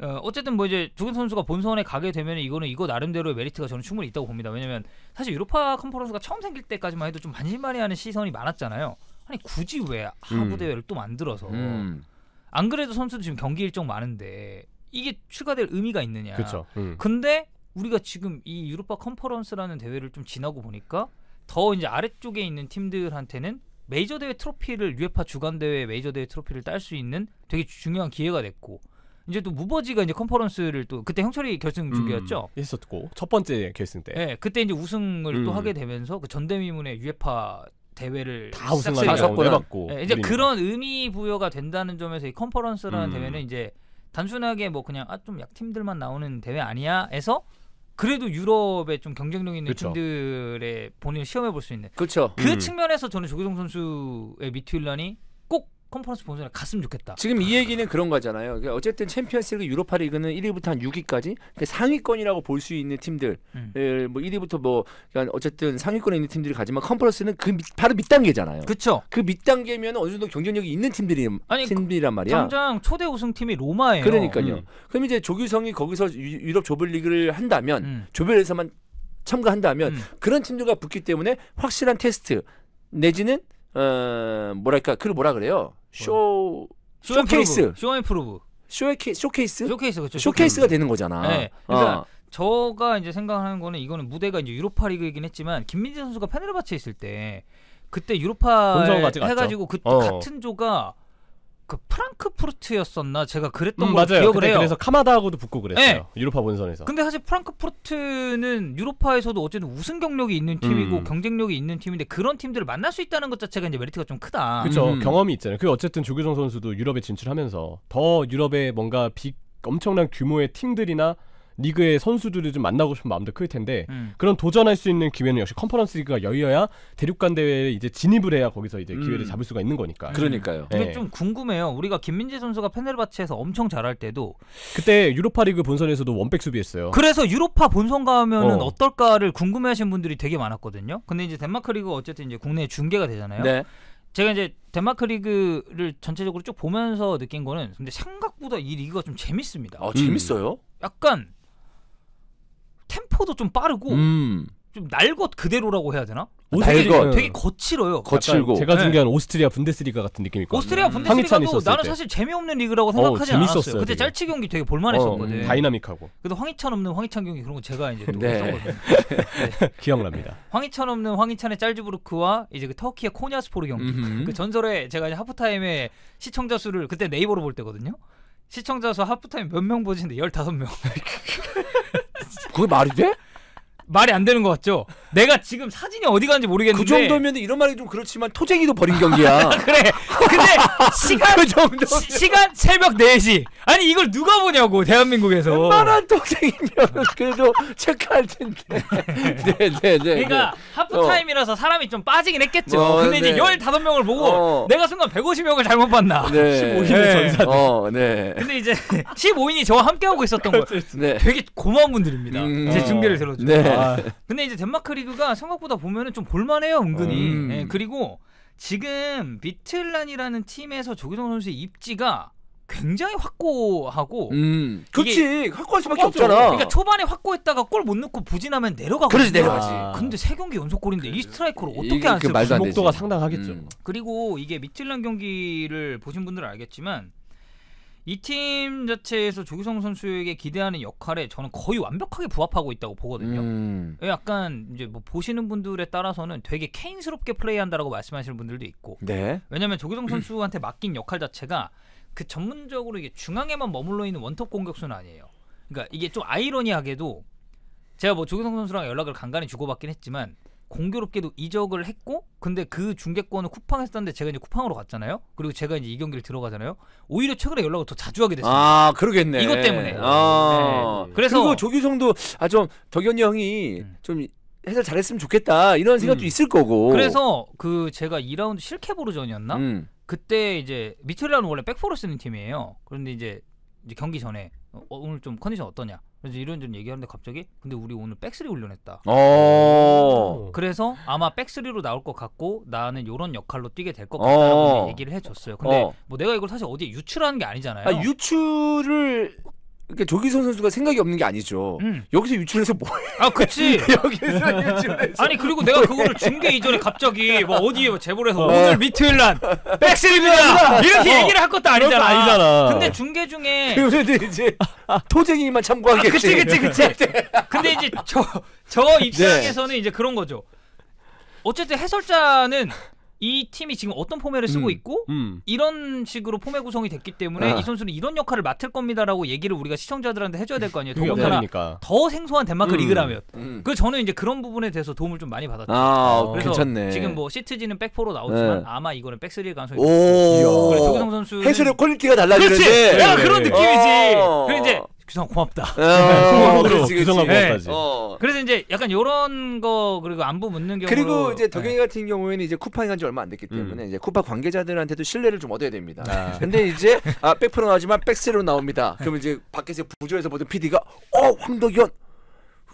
어, 어쨌든 뭐 이제 두근 선수가 본선에 가게 되면 이거는 이거 나름대로의 메리트가 저는 충분히 있다고 봅니다. 왜냐면 사실 유로파 컨퍼런스가 처음 생길 때까지만 해도 좀 반신반의하는 시선이 많았잖아요. 아니 굳이 왜 하부 음. 대회를 또 만들어서 음. 안 그래도 선수들 지금 경기 일정 많은데 이게 추가될 의미가 있느냐. 그쵸, 음. 근데 우리가 지금 이 유로파 컨퍼런스라는 대회를 좀 지나고 보니까 더 이제 아래쪽에 있는 팀들한테는 메이저 대회 트로피를 유에파 주간 대회 메이저 대회 트로피를 딸 수 있는 되게 중요한 기회가 됐고 이제 또 무버지가 이제 컨퍼런스를 또 그때 형철이 결승 중이였죠 음, 있었고 첫 번째 결승 때. 네, 그때 이제 우승을 음. 또 하게 되면서 그 전대미문의 유에파 대회를 다 우승을 다섯 해봤고 네, 이제 그런 의미 부여가 된다는 점에서 이 컨퍼런스라는 음. 대회는 이제 단순하게 뭐 그냥 아 좀 약팀들만 나오는 대회 아니야에서 그래도 유럽의 좀 경쟁력 있는 그쵸. 팀들의 본인을 시험해 볼 수 있는 그렇그 음. 측면에서 저는 조규성 선수의 미트일런이 컨퍼런스 본선에 갔으면 좋겠다. 지금 이 얘기는 그런 거잖아요. 그 어쨌든 챔피언스리그 유로파 리그는 1위부터 한 6위까지 그러니까 상위권이라고 볼 수 있는 팀들, 음. 뭐 1위부터 뭐그러 그러니까 어쨌든 상위권에 있는 팀들이 가지만 컨퍼런스는 그 밑, 바로 밑 단계잖아요. 그렇죠. 그밑 단계면 어느 정도 경쟁력이 있는 팀들이 아니, 그 팀들이란 말이야. 당장 초대 우승 팀이 로마예요. 그러니까요. 음. 그럼 이제 조규성이 거기서 유, 럽 조별리그를 한다면 음. 조별에서만 참가한다면 음. 그런 팀들과 붙기 때문에 확실한 테스트 내지는 어, 뭐랄까 그걸 뭐라 그래요? 뭐, 쇼 쇼케이스 쇼앤프로브 쇼케이스 쇼케이스 쇼케이스 그렇죠. 쇼케이스가 되는 거잖아. 네. 그러니까 어. 저가 이제 생각하는 거는 이거는 무대가 이제 유로파 리그이긴 했지만 김민재 선수가 페네르바체 있을 때 그때 유로파 해가지고 그 어. 같은 조가 그 프랑크푸르트였었나 제가 그랬던 음, 걸 맞아요. 기억을 해요. 그래서 카마다하고도 붙고 그랬어요. 네. 유로파 본선에서. 근데 사실 프랑크푸르트는 유로파에서도 어쨌든 우승 경력이 있는 팀이고 음. 경쟁력이 있는 팀인데 그런 팀들을 만날 수 있다는 것 자체가 이제 메리트가 좀 크다. 그렇죠. 음. 경험이 있잖아요. 그 어쨌든 조규성 선수도 유럽에 진출하면서 더 유럽에 뭔가 빅 엄청난 규모의 팀들이나 리그의 선수들을 좀 만나고 싶은 마음도 클 텐데 음. 그런 도전할 수 있는 기회는 역시 컨퍼런스 리그가 열려야 대륙간 대회에 이제 진입을 해야 거기서 이제 기회를 음. 잡을 수가 있는 거니까. 음. 그러니까요. 네. 좀 궁금해요. 우리가 김민재 선수가 페네르바체에서 엄청 잘할 때도 그때 유로파 리그 본선에서도 원백 수비했어요. 그래서 유로파 본선 가면은 어. 떨까를 궁금해하신 분들이 되게 많았거든요. 근데 이제 덴마크 리그가 어쨌든 이제 국내에 중계가 되잖아요. 네. 제가 이제 덴마크 리그를 전체적으로 쭉 보면서 느낀 거는 근데 생각보다 이 리그가 좀 재밌습니다. 아 재밌어요? 음. 약간 템포도 좀 빠르고 음. 좀 날 것 그대로라고 해야 되나? 날것 되게 거칠어요. 네. 거칠고 제가 준비한 네. 오스트리아 분데스리가 같은 느낌일 거예요. 오스트리아 음. 분데스리가도 나는 사실 재미없는 리그라고 생각하지 어, 않았어요. 그때 짤치 경기 되게 볼만했었거든. 어, 음, 다이나믹하고. 그래도 황희찬 없는 황희찬 경기 그런 거 제가 이제 또 네. 거든요 네. 기억납니다. 황희찬 없는 황희찬의 짤즈부르크와 이제 그 터키의 코냐스포르 경기. 음흠. 그 전설에 제가 이제 하프타임에 시청자 수를 그때 네이버로 볼 때거든요. 시청자 수 하프타임 몇 명 보시는데 15명. 그게 말이 돼? 말이 안 되는 것 같죠? 내가 지금 사진이 어디 갔는지 모르겠는데 그 정도면 이런 말이 좀 그렇지만 토쟁이도 버린 경기야. 그래. 근데 시간 그 정도 시간 새벽 4시. 아니 이걸 누가 보냐고 대한민국에서. 웬만한 토쟁이면 그래도 체크할 텐데. 네, 네, 네. 그러니까 네. 하프타임이라서 어. 사람이 좀 빠지긴 했겠죠. 어, 근데 네. 이제 15명을 보고 어. 내가 순간 150명을 잘못 봤나. 네. 15인의 네. 전사들. 어, 네. 근데 이제 15인이 저와 함께 하고 있었던 거예요. 그렇죠. 되게 고마운 분들입니다. 음. 제 중계를 들어주고. 네. 아. 근데 이제 덴마크 리그가 생각보다 보면은 좀 볼만해요 은근히. 음. 네, 그리고 지금 비틀란이라는 팀에서 조기성 선수의 입지가 굉장히 확고하고 음. 그렇지 확고할 수밖에 확고하죠. 없잖아 그러니까 초반에 확고했다가 골 못 넣고 부진하면 내려가고 그러지 내려가지 아. 근데 세 경기 연속골인데 이 스트라이커를 어떻게 하세요? 목도가 지 상당하겠죠 음. 그리고 이게 미틀란 경기를 보신 분들은 알겠지만 이팀 자체에서 조기성 선수에게 기대하는 역할에 저는 거의 완벽하게 부합하고 있다고 보거든요. 음. 예, 약간 이제 뭐 보시는 분들에 따라서는 되게 케인스럽게 플레이한다라고 말씀하시는 분들도 있고. 네. 왜냐하면 조기성 선수한테 맡긴 역할 자체가 그 전문적으로 이게 중앙에만 머물러 있는 원톱 공격수는 아니에요. 그러니까 이게 좀 아이러니하게도 제가 뭐 조기성 선수랑 연락을 간간히 주고받긴 했지만 공교롭게도 이적을 했고 근데 그 중계권을 쿠팡했었는데 제가 이제 쿠팡으로 갔잖아요. 그리고 제가 이제 이 경기를 들어가잖아요. 오히려 최근에 연락을 더 자주 하게 됐어요. 아 그러겠네. 이것 때문에. 아 네. 그래서 그리고 조규성도 아좀 덕현이 형이 음. 좀 해설 잘했으면 좋겠다 이런 생각도 음. 있을 거고. 그래서 그 제가 2라운드 실캐보르전이었나? 음. 그때 이제 미틀리아는 원래 백포로 쓰는 팀이에요. 그런데 이제, 이제 경기 전에 어, 어, 오늘 좀 컨디션 어떠냐? 그래서 이런저 얘기하는데 갑자기 근데 우리 오늘 백스리 훈련했다. 어. 그래서 아마 백스리로 나올 것 같고 나는 이런 역할로 뛰게 될것 어. 같다라고 얘기를 해줬어요. 근데 어. 뭐 내가 이걸 사실 어디에 유출하는 게 아니잖아요. 아, 유출을 그러니까 조기선 선수가 생각이 없는 게 아니죠. 음. 여기서 유출해서 뭐 아, 그치. 여기서 음. 유출해서. 아니, 그리고 내가 그거를 중계 이전에 갑자기 뭐 어디에 제보를 뭐 서 어. 오늘 미트일란 백스입니다 이렇게 어. 얘기를 할 것도 아니잖아. 아니잖아. 근데 중계 중에. 그래서 이제 아, 아, 토쟁이만 참고하겠지. 아, 그치, 그치, 그치. 네. 근데 이제 저, 저 입장에서는 네. 이제 그런 거죠. 어쨌든 해설자는 이 팀이 지금 어떤 포맷을 쓰고 음, 있고 음. 이런 식으로 포맷 구성이 됐기 때문에 아. 이 선수는 이런 역할을 맡을 겁니다라고 얘기를 우리가 시청자들한테 해줘야 될 거 아니에요. 더군다나 더 생소한 덴마크 음, 리그라면. 음. 그 저는 이제 그런 부분에 대해서 도움을 좀 많이 받았죠. 아, 어, 어, 그래서 괜찮네. 지금 뭐 시트지는 백포로 나오지만 네. 아마 이거는 백스리 가능성이 높아요. 그 조규성 선수 해설의 퀄리티가 달라지는데. 그렇지. 야, 그런 네. 느낌이지. 그 이제 규성 고맙다. 규성아 어, 네, 고맙다지. 네. 어. 그래서 이제 약간 요런 거 그리고 안부 묻는 경우 그리고 이제 네. 덕영이 네. 같은 경우에는 이제 쿠팡에 간지 얼마 안 됐기 음. 때문에 음. 이제 쿠팡 관계자들한테도 신뢰를 좀 얻어야 됩니다. 아. 근데 이제 아, 백프로 나오지만 백스로 나옵니다. 그럼 이제 밖에서 부조에서 보던 PD가 어 황덕현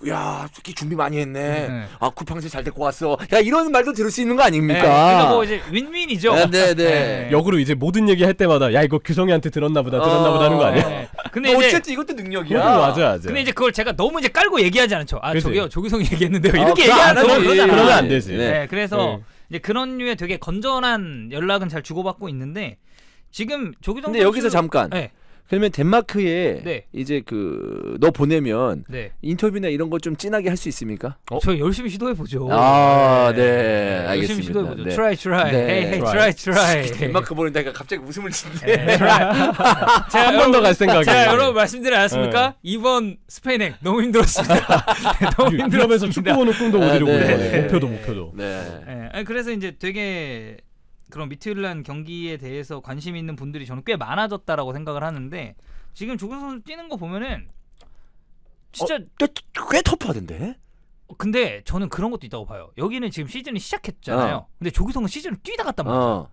야, 특히 준비 많이 했네. 네. 네. 아, 쿠팡에서잘 데리고 왔어. 야, 이런 말도 들을 수 있는 거 아닙니까? 네, 그래서뭐 이제 윈윈이죠. 네, 네, 네, 네. 역으로 이제 모든 얘기 할 때마다 야, 이거 규성이한테 들었나 보다. 들었나 보다 하는 거 아니야? 네. 근데 어쨌든 이것도 능력이야. 맞아, 맞아. 근데 이제 그걸 제가 너무 이제 깔고 얘기하지 않죠. 아, 그치? 저기요. 조규성 얘기했는데요. 아, 이렇게 아, 얘기하는 거 그러잖아. 그러면 안 되지. 네, 그래서 이제 그런 류의 되게 건전한 연락은 잘 주고받고 있는데 지금 조규성 근데 선수... 여기서 잠깐. 네. 그러면 덴마크에 네. 이제 그 너 보내면 네. 인터뷰나 이런 거 좀 진하게 할 수 있습니까? 어? 저 열심히 시도해 보죠. 아, 네. 네. 열심히 시도해 보죠. 네. Try, try. 네. Hey, hey, try, try. 덴마크 보낸다니까 갑자기 웃음을 짓네. 네. 제가 한번 더 갈생각이에 여러분 말씀드리지 않았습니까? 네. 이번 스페인행 너무 힘들었습니다. 너무 힘들면서 축구 보는 꿈도 못 이루고 네. 목표도 목표도. 네. 네. 아 그래서 이제 되게 그런 미트윌란 경기에 대해서 관심 있는 분들이 저는 꽤 많아졌다라고 생각을 하는데 지금 조근 선수 뛰는 거 보면은 진짜 어, 꽤, 터프하던데. 어, 근데 저는 그런 것도 있다고 봐요. 여기는 지금 시즌이 시작했잖아요. 어. 근데 조기성은 시즌을 뛰다 갔단 말이죠 어.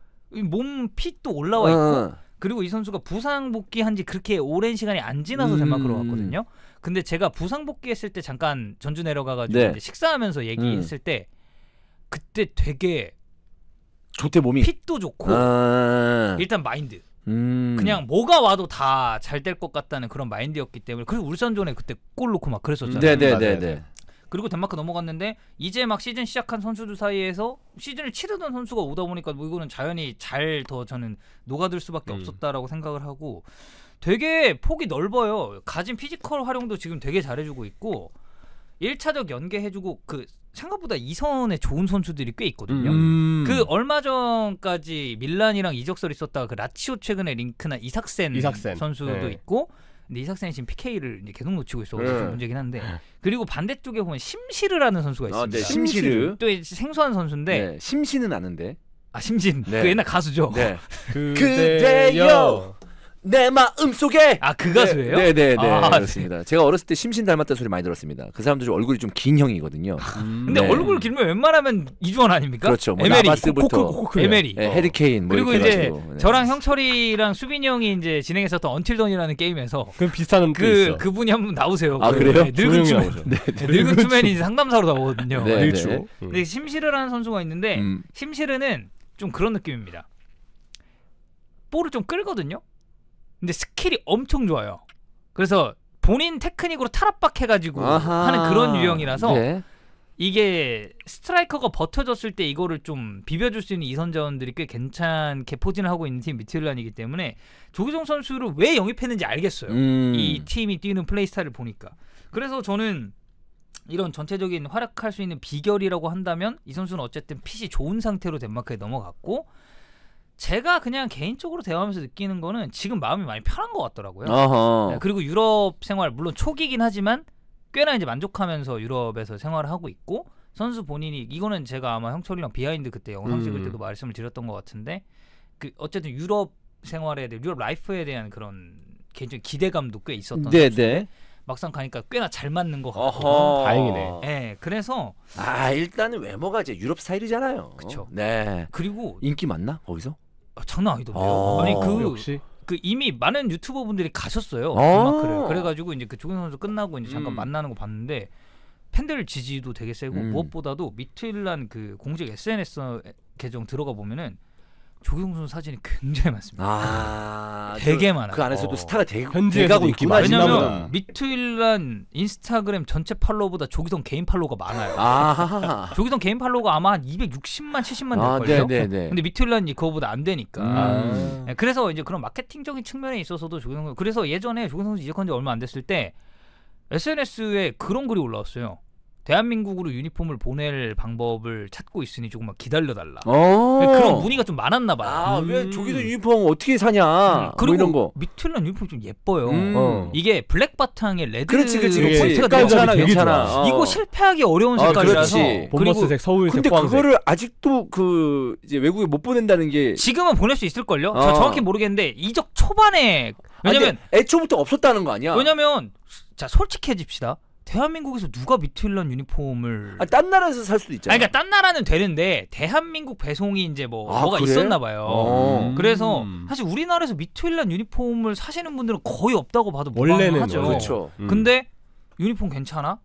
몸 핏도 올라와 어, 있고 어. 그리고 이 선수가 부상 복귀한 지 그렇게 오랜 시간이 안 지나서 덴마크로 음. 갔거든요. 근데 제가 부상 복귀했을 때 잠깐 전주 내려가가지고 네. 식사하면서 얘기했을 음. 때 그때 되게 좋대 몸이. 핏도 좋고 아. 일단 마인드. 음. 그냥 뭐가 와도 다 잘 될 것 같다는 그런 마인드였기 때문에 그리고 울산전에 그때 골 넣고 막 그랬었잖아요. 네네네 네, 네, 네. 그리고 덴마크 넘어갔는데 이제 막 시즌 시작한 선수들 사이에서 시즌을 치르던 선수가 오다 보니까 뭐 이거는 자연히 잘 더 저는 녹아들 수밖에 음. 없었다라고 생각을 하고 되게 폭이 넓어요. 가진 피지컬 활용도 지금 되게 잘해주고 있고 1차적 연계해주고 그 생각보다 이선에 좋은 선수들이 꽤 있거든요. 음. 음. 그 얼마 전까지 밀란이랑 이적설 있었다가 그 라치오 최근에 링크나 이삭센, 이삭센. 선수도 네. 있고 근데 이삭센이 지금 PK를 계속 놓치고 있어서 네. 문제긴 한데 그리고 반대쪽에 보면 심시르라는 선수가 아, 있습니다. 아, 네. 심시르 또 생소한 선수인데 네. 심시는 아는데 아 심신 네. 그 옛날 가수죠. 네. 그대요. 내 마음 속에 아그 네. 가수예요? 네네네 네, 네. 아, 그렇습니다. 제가 어렸을 때 심신 닮았다는 소리 많이 들었습니다. 그 사람들 좀 얼굴이 좀 긴 형이거든요. 아, 음, 근데 네. 얼굴 길면 웬만하면 이주원 아닙니까? 그렇죠. 뭐 에메리, 나바스부터 에메리, 네, 해리케인 뭐 그리고 이제 가지고, 네. 저랑 형철이랑 수빈이 형이 이제 진행했었던 언틸던이라는 게임에서 그 비슷한 그 그분이 한번 나오세요. 아 그, 래요 늙은 네, 네, 늙은 투맨이 상담사로 나오거든요. 네, 네. 네. 근데 심시르라는 선수가 있는데 음. 심시르는 좀 그런 느낌입니다. 볼을 좀 끌거든요. 근데 스킬이 엄청 좋아요. 그래서 본인 테크닉으로 탈압박해가지고 아하. 하는 그런 유형이라서 네. 이게 스트라이커가 버텨졌을때 이거를 좀 비벼줄 수 있는 이선자원들이 꽤 괜찮게 포진을 하고 있는 팀 미틀란이기 때문에 조기종 선수를 왜 영입했는지 알겠어요. 음. 이 팀이 뛰는 플레이 스타일을 보니까. 그래서 저는 이런 전체적인 활약할 수 있는 비결이라고 한다면 이 선수는 어쨌든 핏이 좋은 상태로 덴마크에 넘어갔고 제가 그냥 개인적으로 대화하면서 느끼는 거는 지금 마음이 많이 편한 것 같더라고요. 네, 그리고 유럽 생활 물론 초기긴 하지만 꽤나 이제 만족하면서 유럽에서 생활을 하고 있고 선수 본인이 이거는 제가 아마 형철이랑 비하인드 그때 영상 찍을 음. 때도 음. 말씀을 드렸던 것 같은데 그 어쨌든 유럽 생활에 대한 유럽 라이프에 대한 그런 개인적인 기대감도 꽤 있었던 네네. 네. 막상 가니까 꽤나 잘 맞는 것 같고 다행이네. 네, 그래서 아 일단은 외모가 이제 유럽 스타일이잖아요. 그렇죠. 네. 그리고 인기 많나 거기서? 아, 장난 아니던데요. 아, 아니 그 역시. 그 이미 많은 유튜버 분들이 가셨어요. 덴 아. 그래가지고 이제 그 조경 선수 끝나고 이제 잠깐 음. 만나는 거 봤는데 팬들 지지도 되게 세고 음. 무엇보다도 미트란그 공식 SNS 계정 들어가 보면은 조경순 사진이 굉장히 많습니다. 아, 아 되게 많아그 안에서도 어. 스타가 되, 현지에서도 기 많이 왜냐면 미투일란 인스타그램 전체 팔로우보다 조기동 개인 팔로우가 많아요. 아. 조기동 개인 팔로우가 아마 한 260만 70만 아, 될걸요. 네네네. 네, 네. 근데 미투일란이 그거보다 안 되니까. 음. 네, 그래서 이제 그런 마케팅적인 측면에 있어서도 조기동 그래서 예전에 조기수 이적한 지 얼마 안 됐을 때 SNS에 그런 글이 올라왔어요. 대한민국으로 유니폼을 보낼 방법을 찾고 있으니 조금만 기다려달라. 어. 네, 그런 문의가 좀 많았나 봐요. 아, 음. 왜 저기도 유니폼 어떻게 사냐. 음, 뭐 그리고 뭐 거. 미틀란 유니폼 좀 예뻐요. 음. 어. 이게 블랙 바탕에 레드 그렇지, 그렇지, 포인트가 괜찮아, 괜찮아. 어. 이거 실패하기 어려운 아, 색깔이라서. 아, 그리고 서울 근데 광색 그거를 아직도 그 이제 외국에 못 보낸다는 게 지금은 보낼 수 있을 걸요. 어. 정확히 모르겠는데 이적 초반에 왜냐면 아 애초부터 없었다는 거 아니야? 왜냐면 자 솔직해집시다. 대한민국에서 누가 미틀런 유니폼을 아, 딴 나라에서 살 수도 있잖아. 아 그러니까 딴 나라는 되는데 대한민국 배송이 이제 뭐 아, 뭐가 그래? 있었나 봐요. 어. 음. 그래서 사실 우리나라에서 미틀런 유니폼을 사시는 분들은 거의 없다고 봐도 원래는 하죠 그렇죠. 그렇죠. 음. 근데 유니폼 괜찮아?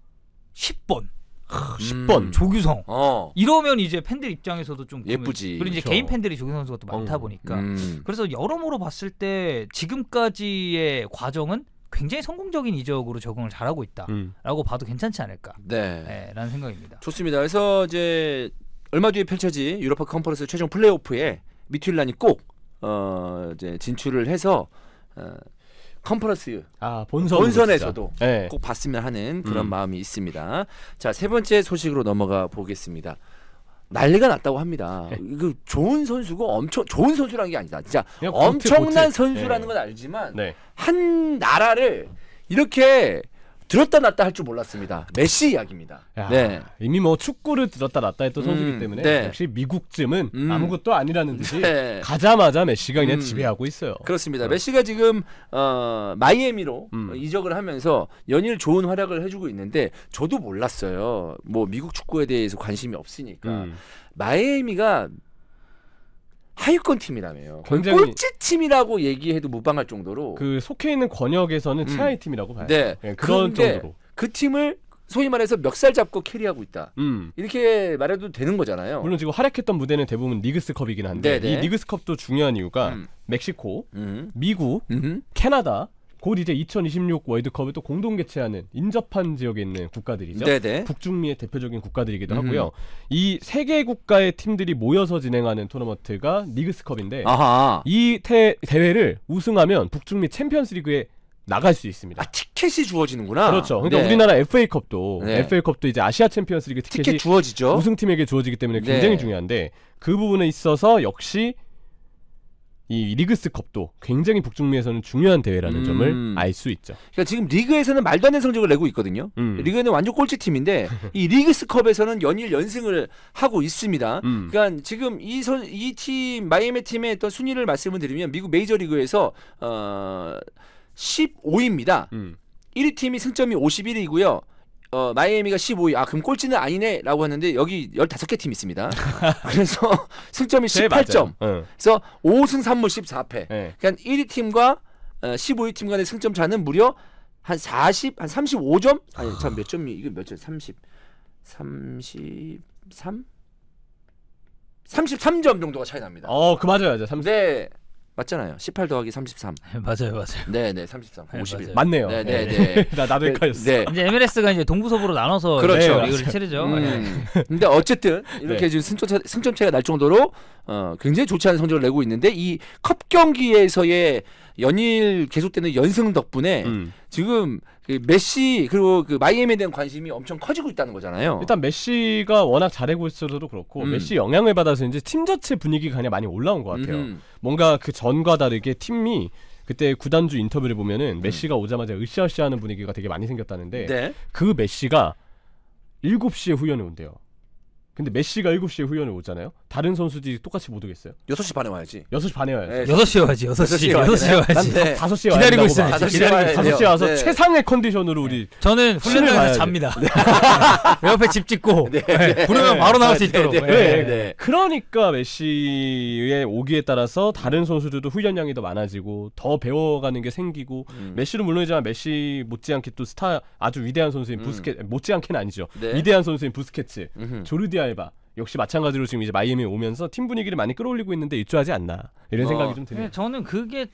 10번. 10번 음. 조규성 어. 이러면 이제 팬들 입장에서도 좀 예쁘지 그리고 이제 그렇죠. 개인 팬들이 조규성 선수가 또 많다 어. 보니까 음. 그래서 여러모로 봤을 때 지금까지의 과정은 굉장히 성공적인 이적으로 적응을 잘하고 있다라고 음. 봐도 괜찮지 않을까라는 네. 생각입니다. 좋습니다. 그래서 이제 얼마 뒤에 펼쳐질 유로파 컨퍼런스 최종 플레이오프에 미틸란이꼭 어, 이제 진출을 해서 어, 컨퍼런스 아, 본선 에서도꼭 네. 봤으면 하는 그런 음. 마음이 있습니다. 자 세 번째 소식으로 넘어가 보겠습니다. 난리가 났다고 합니다. 네. 그 좋은 선수고 엄청 좋은 선수라는 게 아니다. 진짜 엄청난 못해. 선수라는 네. 건 알지만 네. 한 나라를 이렇게 들었다 놨다 할 줄 몰랐습니다. 메시 이야기입니다. 야, 네. 이미 뭐 축구를 들었다 놨다 했던 음, 선수기 때문에 네. 역시 미국쯤은 음, 아무것도 아니라는 듯이 네. 가자마자 메시가 그냥 음, 지배하고 있어요. 그렇습니다. 어. 메시가 지금 어, 마이애미로 음. 이적을 하면서 연일 좋은 활약을 해주고 있는데 저도 몰랐어요. 뭐 미국 축구에 대해서 관심이 없으니까 음. 마이애미가 하위권 팀이라며요. 굉장히 꼴찌 팀이라고 얘기해도 무방할 정도로 그 속해 있는 권역에서는 최하위 음. 팀이라고 봐요. 네, 네 그런 정도로 그 팀을 소위 말해서 멱살 잡고 캐리하고 있다. 음. 이렇게 말해도 되는 거잖아요. 물론 지금 활약했던 무대는 대부분 리그스컵이긴 한데 네네. 네. 이 리그스컵도 중요한 이유가 음. 멕시코, 음. 미국, 캐나다 곧 이제 2026 월드컵을 또 공동 개최하는 인접한 지역에 있는 국가들이죠. 네네. 북중미의 대표적인 국가들이기도 음. 하고요. 이세개 국가의 팀들이 모여서 진행하는 토너먼트가 리그스컵인데 아하. 이 태, 대회를 우승하면 북중미 챔피언스리그에 나갈 수 있습니다. 아, 티켓이 주어지는구나. 그렇죠. 그러니까 네. 우리나라 FA컵도 네. FA컵도 이제 아시아 챔피언스리그 티켓이 티켓 주어지죠. 우승팀에게 주어지기 때문에 굉장히 네. 중요한데 그 부분에 있어서 역시 이 리그스 컵도 굉장히 북중미에서는 중요한 대회라는 음. 점을 알 수 있죠. 그러니까 지금 리그에서는 말도 안 되는 성적을 내고 있거든요. 음. 리그에는 완전 꼴찌 팀인데 이 리그스 컵에서는 연일 연승을 하고 있습니다. 음. 그러니까 지금 이이팀 마이애미 팀의 어떤 순위를 말씀을 드리면 미국 메이저 리그에서 어 15위입니다. 1위 음. 팀이 승점이 51이고요. 어, 마이애미가 15위. 아, 그럼 꼴찌는 아니네. 라고 했는데 여기 15개 팀 있습니다. 그래서 승점이 18점. 네, 그래서 5승 3무 14패. 네. 그러니까 1위 팀과 어, 15위 팀 간의 승점 차는 무려 한 40, 한 35점? 아니, 참, 몇 점이, 이거 몇 점? 30. 33? 33점 정도가 차이 납니다. 어, 그 맞아요. 30. 네. 맞잖아요. 18 더하기 33. 맞아요, 맞아요. 네, 네, 33. 51. 맞네요 네, 네, 네. 네. 나 나도 헷갈렸어. 네. 이제 MLS가 이제 동부서부로 나눠서 그렇죠. 네, 리그를 치르죠. 음. 근데 어쨌든 이렇게 지금 승점 승점 차가날 정도로 어, 굉장히 좋지 않은 성적을 내고 있는데 이 컵 경기에서의 연일 계속되는 연승 덕분에 음. 지금 그 메시 그리고 그 마이애미에 대한 관심이 엄청 커지고 있다는 거잖아요. 일단 메시가 워낙 잘하고 있어도 서 그렇고 음. 메시 영향을 받아서 이제 팀 자체 분위기가 그냥 많이 올라온 것 같아요. 음 뭔가 그 전과 다르게 팀이 그때 구단주 인터뷰를 보면은 음. 메시가 오자마자 으쌰으쌰하는 분위기가 되게 많이 생겼다는데 네. 그 메시가 7시에 훈련이 온대요. 근데 메시가 7시에 훈련을 오잖아요. 다른 선수들이 똑같이 못 오겠어요. 6시 반에 와야지. 6시 반에 와야지. 네, 6시에 와야지. 6시. 6시에 와야지. 네. 5시에 와야 기다리고 있어요. 5시에, 5시에 와서 네. 최상의 컨디션으로 우리 네. 저는 훈련장에서 잡니다. 네. 옆에 집 짓고 부르면 네. 네, 바로 나올 수 있도록. 그러니까 메시의 오기에 따라서 다른 선수들도 훈련량이 더 많아지고 더 배워가는 게 생기고 음. 메시는 물론이지만 메시 못지않게 또 스타 아주 위대한 선수인 음. 부스켓 못지않게는 아니죠. 위대한 선수인 부스케츠 조르디 알바 역시 마찬가지로 지금 이제 마이애미 오면서 팀 분위기를 많이 끌어올리고 있는데 일조하지 않나 이런 어, 생각이 좀 드네요. 네, 저는 그게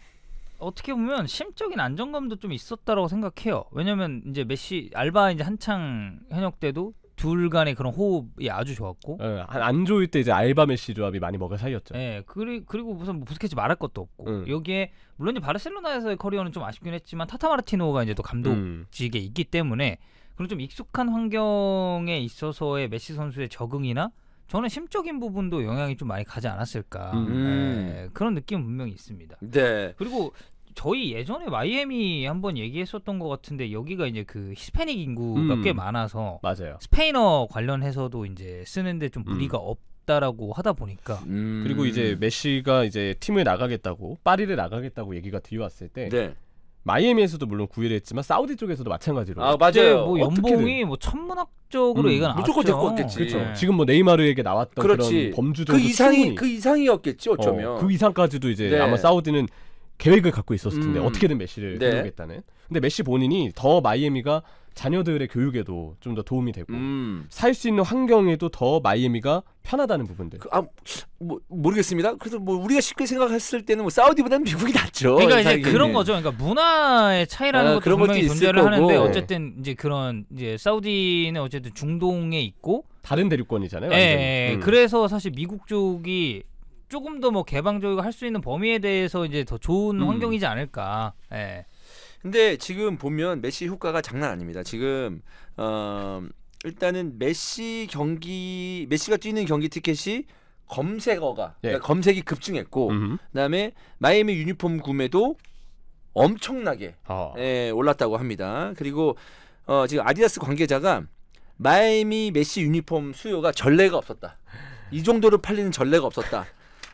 어떻게 보면 심적인 안정감도 좀 있었다라고 생각해요. 왜냐면 이제 메시 알바 이제 한창 현역 때도 둘 간의 그런 호흡이 아주 좋았고 예, 안 좋을 때 이제 알바 메시 조합이 많이 먹을 사이였죠. 예, 그리, 그리고 무슨 뭐 부스케츠 말할 것도 없고 음. 여기에 물론 이제 바르셀로나에서의 커리어는 좀 아쉽긴 했지만 타타 마르티노가 이제 또 감독직에 음. 있기 때문에 그리좀 익숙한 환경에 있어서의 메시 선수의 적응이나 저는 심적인 부분도 영향이 좀 많이 가지 않았을까 음. 네, 그런 느낌 은 분명히 있습니다. 네. 그리고 저희 예전에 마이애미 한번 얘기했었던 것 같은데 여기가 이제 그 히스패닉 인구가 음. 꽤 많아서 맞아요. 스페인어 관련해서도 이제 쓰는데 좀 무리가 음. 없. 다라고 하다 보니까 음. 그리고 이제 메시가 이제 팀을 나가겠다고 파리를 나가겠다고 얘기가 들려왔을 때 네. 마이애미에서도 물론 구애를 했지만 사우디 쪽에서도 마찬가지로 아 맞아요 뭐 연봉이 뭐 천문학적으로 음, 얘기가 무조건 될것 같겠지 그렇죠. 예. 지금 뭐 네이마르에게 나왔던 그렇지. 그런 범주적 그 이상이 충분히. 그 이상이었겠지 어, 어쩌면 어, 그 이상까지도 이제 네. 아마 사우디는 계획을 갖고 있었을 텐데 음. 어떻게든 메시를 네. 려오겠다는 근데 메시 본인이 더 마이애미가 자녀들의 교육에도 좀 더 도움이 되고 음. 살수 있는 환경에도 더 마이애미가 편하다는 부분들. 그, 아, 뭐, 모르겠습니다. 그래서 뭐 우리가 쉽게 생각했을 때는 뭐 사우디보다는 미국이 낫죠. 그러니까 이제 그런 거죠. 그러니까 문화의 차이라는 아, 것도 분명히 존재를 거고. 하는데 어쨌든 이제 그런 이제 사우디는 어쨌든 중동에 있고 다른 대륙권이잖아요. 예, 예, 예. 음. 그래서 사실 미국 쪽이 조금 더 뭐 개방적이고 할수 있는 범위에 대해서 이제 더 좋은 음. 환경이지 않을까. 예. 근데 지금 보면 메시 효과가 장난 아닙니다. 지금 어, 일단은 메시 경기 메시가 뛰는 경기 티켓이 검색어가 예. 그러니까 검색이 급증했고 음흠. 그다음에 마이애미 유니폼 구매도 엄청나게 어. 예, 올랐다고 합니다. 그리고 어, 지금 아디다스 관계자가 마이애미 메시 유니폼 수요가 전례가 없었다. 이 정도로 팔리는 전례가 없었다.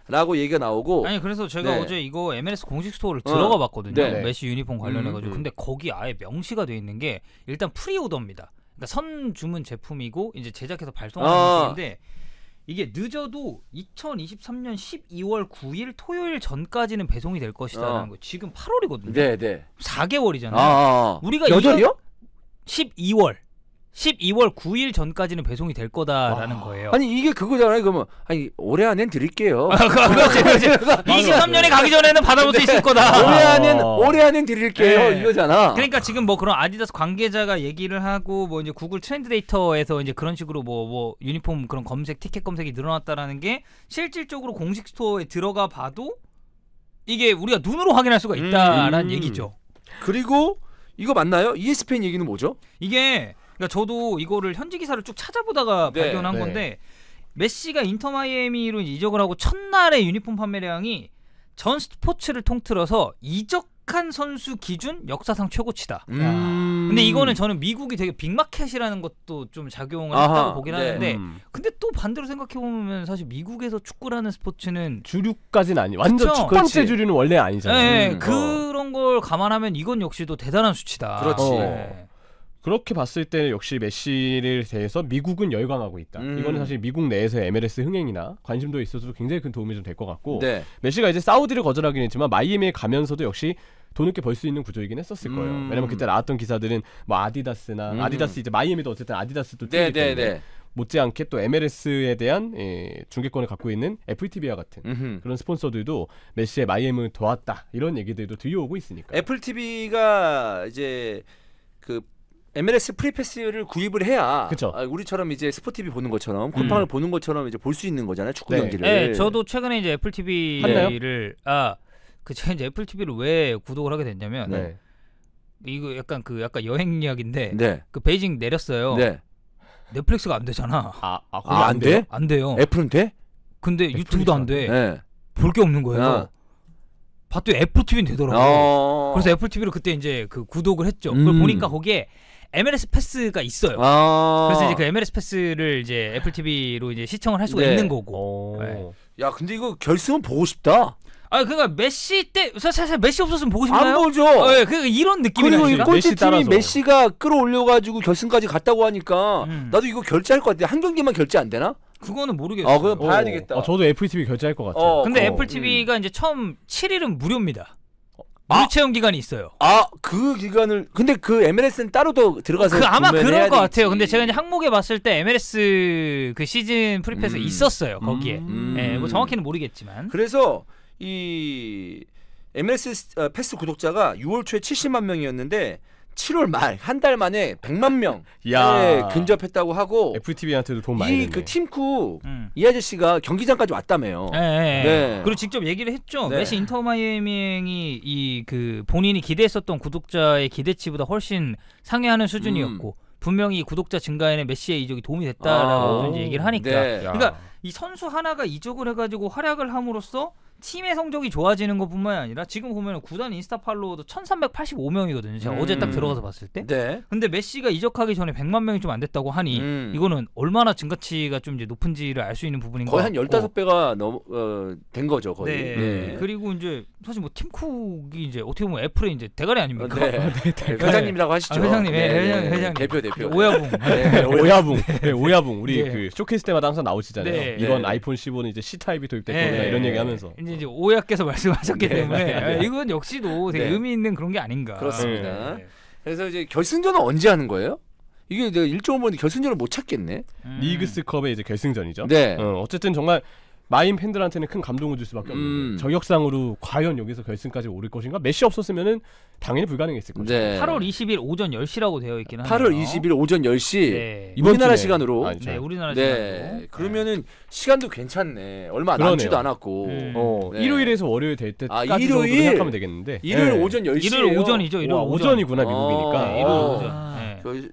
라고 얘기가 나오고 아니 그래서 제가 네. 어제 이거 MLS 공식 스토어를 어. 들어가 봤거든요 네. 메시 유니폼 관련해 가지고 음, 음, 음. 근데 거기 아예 명시가 돼 있는 게 일단 프리오더입니다 그러니까 선 주문 제품이고 이제 제작해서 발송하는 제품데 아. 이게 늦어도 2023년 12월 9일 토요일 전까지는 배송이 될 것이다라는 아. 어. 거 지금 8월이거든요 네, 네. 4개월이잖아요 아, 아, 아, 우리가 여전히요? 12월 12월 9일 전까지는 배송이 될 거다라는 와. 거예요. 아니 이게 그거잖아요. 그러면 아니 올해 안엔 드릴게요. 그렇지, 그렇지. 23년에 가기 전에는 받아볼 수 있을 거다. 올해 안엔 아. 올해 안엔 드릴게요. 네. 이거잖아. 그러니까 지금 뭐 그런 아디다스 관계자가 얘기를 하고 뭐 이제 구글 트렌드 데이터에서 이제 그런 식으로 뭐뭐 뭐 유니폼 그런 검색 티켓 검색이 늘어났다라는 게 실질적으로 공식 스토어에 들어가 봐도 이게 우리가 눈으로 확인할 수가 있다라는 음. 얘기죠. 그리고 이거 맞나요? ESPN 얘기는 뭐죠? 이게 그러니까 저도 이거를 현지 기사를 쭉 찾아보다가 네, 발견한 네. 건데 메시가 인터 마이애미로 이적을 하고 첫날의 유니폼 판매량이 전 스포츠를 통틀어서 이적한 선수 기준 역사상 최고치다. 음. 근데 이거는 저는 미국이 되게 빅마켓이라는 것도 좀 작용을 아하, 했다고 보긴 네. 하는데 음. 근데 또 반대로 생각해 보면 사실 미국에서 축구라는 스포츠는 주류까지는 아니 완전 첫 번째 주류는 원래 아니잖아요. 네, 음. 그런 걸 감안하면 이건 역시도 대단한 수치다. 그렇지. 어. 네. 그렇게 봤을 때는 역시 메시를 대해서 미국은 열광하고 있다. 음. 이거는 사실 미국 내에서 의 MLS 흥행이나 관심도에 있어서도 굉장히 큰 도움이 좀 될 것 같고 네. 메시가 이제 사우디를 거절하긴 했지만 마이애미에 가면서도 역시 돈을 꽤벌수 있는 구조이긴 했었을 거예요. 음. 왜냐면 그때 나왔던 기사들은 뭐 아디다스나 음. 아디다스 이제 마이애미도 어쨌든 아디다스도 뛰기 네, 네, 때문에 네. 못지않게 또 MLS에 대한 예, 중계권을 갖고 있는 애플 TV와 같은 음흠. 그런 스폰서들도 메시의 마이애미를 도왔다 이런 얘기들도 들려오고 있으니까 애플 TV가 이제 그 MLS 프리패스를 구입을 해야 그쵸. 아, 우리처럼 이제 스포티비 보는 것처럼 쿠팡을 음. 보는 것처럼 이제 볼 수 있는 거잖아요 축구 네. 경기를. 네, 저도 최근에 이제 애플 TV를 아 그쵸 이제 애플 TV를 왜 구독을 하게 됐냐면 네. 이거 약간 그 약간 여행 이야기인데 네. 그 베이징 내렸어요. 네. 넷플릭스가 안 되잖아. 아, 아, 아 안, 돼? 요안 돼요. 애플은 돼? 근데 유튜브도 안 돼. 네. 볼게 없는 거예요. 아. 봤더니 애플 TV는 되더라고. 요 어... 아. 그래서 애플 TV를 그때 이제 그 구독을 했죠. 그걸 음. 보니까 거기에 MLS 패스가 있어요. 아~ 그래서 이제 그 MLS 패스를 이제 애플 TV로 이제 시청을 할 수가 네. 있는 거고. 어. 네. 야, 근데 이거 결승은 보고 싶다. 아, 그러니까 메시 때 사실 메시 없었으면 보고 싶나요? 안 보죠. 어, 예, 그 이런 느낌이라 그리고 꼴찌 팀이 메시 가 끌어올려가지고 결승까지 갔다고 하니까 음. 나도 이거 결제할 것 같아. 한 경기만 결제 안 되나? 그거는 모르겠어요. 아, 그건 봐야 어. 되겠다. 어, 저도 애플 TV 결제할 것 같아요. 어. 근데 애플 TV가 음. 이제 처음 7일은 무료입니다. 아. 물 아, 채용 기간이 있어요. 아 그 기간을 근데 그 MLS는 따로 더 들어가서 그 아마 그럴 것 같아요. 근데 제가 이제 항목에 봤을 때 MLS 그 시즌 프리패스 음. 있었어요 음. 거기에. 음. 예, 뭐 음. 정확히는 모르겠지만. 그래서 이 MLS 어, 패스 구독자가 6월 초에 70만 명이었는데 7월 말 한 달 만에 100만 명 예, 근접했다고 하고 FTV한테도 돈 많이 이그 팀쿠 음. 이 아저씨가 경기장까지 왔다며요. 예, 예, 예, 네. 그리고 직접 얘기를 했죠. 네. 메시 인터 마이애미이이 그 본인이 기대했었던 구독자의 기대치보다 훨씬 상회하는 수준이었고 음. 분명히 구독자 증가에는 메시의 이적이 도움이 됐다라고 아, 얘기를 하니까 네. 그러니까 이 선수 하나가 이적을 해가지고 활약을 함으로써 팀의 성적이 좋아지는 것뿐만 아니라 지금 보면 구단 인스타 팔로워도 1385명이거든요. 제가 음. 어제 딱 음. 들어가서 봤을 때. 네. 근데 메시가 이적하기 전에 100만 명이 좀 안 됐다고 하니 음. 이거는 얼마나 증가치가 좀 이제 높은지를 알 수 있는 부분인 거의 한 15배가 넘, 어, 된 거죠, 거의. 네. 네. 그리고 이제 사실 뭐 팀쿡이 이제 어떻게 보면 애플의 이제 대가리 아닙니까? 어, 네. 네, 네, 회장님이라고 하시죠. 아, 회장님. 네, 네, 회장 회장님. 대표 대표. 그 오야붕. 오야붕. 오야붕. 우리 그 쇼케이스 때마다 항상 나오시잖아요. 이번 아이폰 15는 이제 C 타입이 도입됐거나 이런 얘기하면서. 이제 오야께서 말씀하셨기 네. 때문에 네. 아, 이건 역시도 되게 네. 의미 있는 그런 게 아닌가. 그렇습니다. 그래서 이제 결승전은 언제 하는 거예요? 이게 내가 일정을 보는데 결승전을 못 찾겠네. 음. 리그스컵의 이제 결승전이죠. 네. 어, 쨌든 정말 마인 팬들한테는 큰 감동을 줄 수밖에 없는 음. 저격상으로 과연 여기서 결승까지 오를 것인가 메시 없었으면은 당연히 불가능했을 것이다. 네. 8월 20일 오전 10시라고 되어 있긴 하네요. 8월 20일 오전 10시 네. 우리나라 주네. 시간으로 아, 네, 우리나라 네. 시간으로. 그러면은 시간도 괜찮네. 얼마 그러네요. 남지도 않았고. 음. 어, 네. 일요일에서 월요일 될 아, 때까지 아, 일요일? 생각하면 되겠는데. 일요일 네. 오전 10시. 일요일 오전이죠. 일요일 오전. 이구나 미국이니까. 일요일 아. 오전.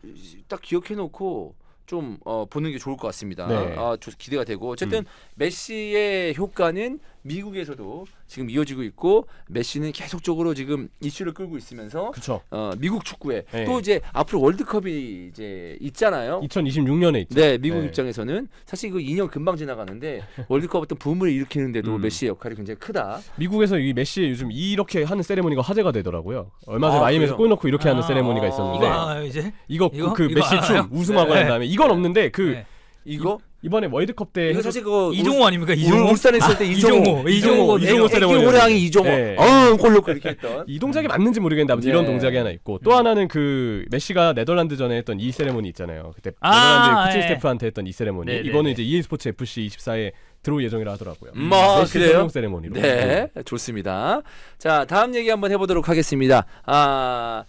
딱 기억해 놓고 좀 어, 보는 게 좋을 것 같습니다. 네. 아, 기대가 되고 어쨌든 음. 메시의 효과는 미국에서도 지금 이어지고 있고 메시는 계속적으로 지금 이슈를 끌고 있으면서 그쵸. 어, 미국 축구에 네. 또 이제 앞으로 월드컵이 이제 있잖아요. 2026년에 있죠. 네, 미국 네. 입장에서는 사실 이거 2년 금방 지나가는데 월드컵 어떤 붐을 일으키는데도 음. 메시의 역할이 굉장히 크다. 미국에서 이 메시 요즘 이렇게 하는 세레모니가 화제가 되더라고요. 얼마 전에 아, 마이에서 골 넣고 이렇게 아, 하는 세레모니가 있었는데 아, 이거 이거, 그, 그 이거 춤 우승하고 네. 다음에 이건 네. 없는데 그 네. 이거 이번에 월드컵 때 이거 사실 그 이종호 아닙니까? 이종호 울산에 있을 때 아, 이종호 이종호 이종호 호랑이 이종호 네. 어 골로 이렇게 했던 이 동작이 맞는지 모르겠는데 아무튼 이런 네. 동작이 하나 있고 또 음. 하나는 그 메시가 네덜란드전에 했던 이 세레모니 있잖아요. 그때 아, 네덜란드 코칭 예. 스태프한테 했던 이 세레모니 네, 이거는 이제 EA 스포츠 FC 24에 들어올 예정이라 하더라고요. 뭐 음, 아, 그래요? 세레모니로. 네, 네, 좋습니다. 자, 다음 얘기 한번 해보도록 하겠습니다. 아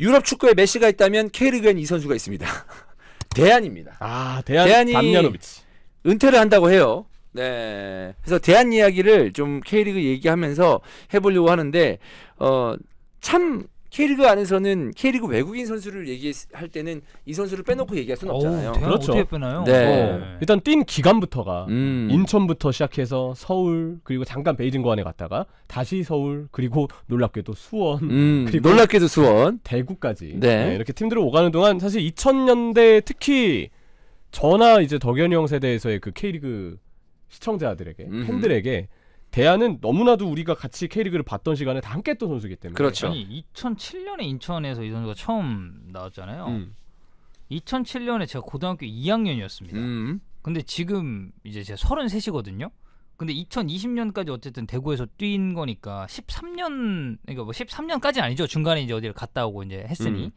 유럽 축구에 메시가 있다면 K리그엔 이 선수가 있습니다. 대안입니다. 아, 대안 대안이 담야노비치. 은퇴를 한다고 해요. 네. 그래서 대안 이야기를 좀 K리그 얘기하면서 해보려고 하는데 어참 K리그 안에서는 K리그 외국인 선수를 얘기할 때는 이 선수를 빼놓고 얘기할 수는 없잖아요. 그렇죠. 어떻게 빼나요? 네. 어. 일단 뛴 기간부터가 음. 인천부터 시작해서 서울 그리고 잠깐 베이징 고안에 갔다가 다시 서울 그리고 놀랍게도 수원 음. 그리고 놀랍게도 수원 대구까지 네. 네. 이렇게 팀들을 오가는 동안 사실 2000년대 특히 저나 이제 덕현이 형 세대에서의 그 K리그 시청자들에게 음. 팬들에게 대안은 너무나도 우리가 같이 K리그를 봤던 시간에 다 함께 했던 선수이기 때문에 그렇죠. 아니 2007년에 인천에서 이 선수가 처음 나왔잖아요. 음. 2007년에 제가 고등학교 2학년이었습니다. 음. 근데 지금 이제 제가 33이거든요. 근데 2020년까지 어쨌든 대구에서 뛴 거니까 13년 그러니까 뭐 13년까지 아니죠. 중간에 이제 어디를 갔다 오고 이제 했으니. 음.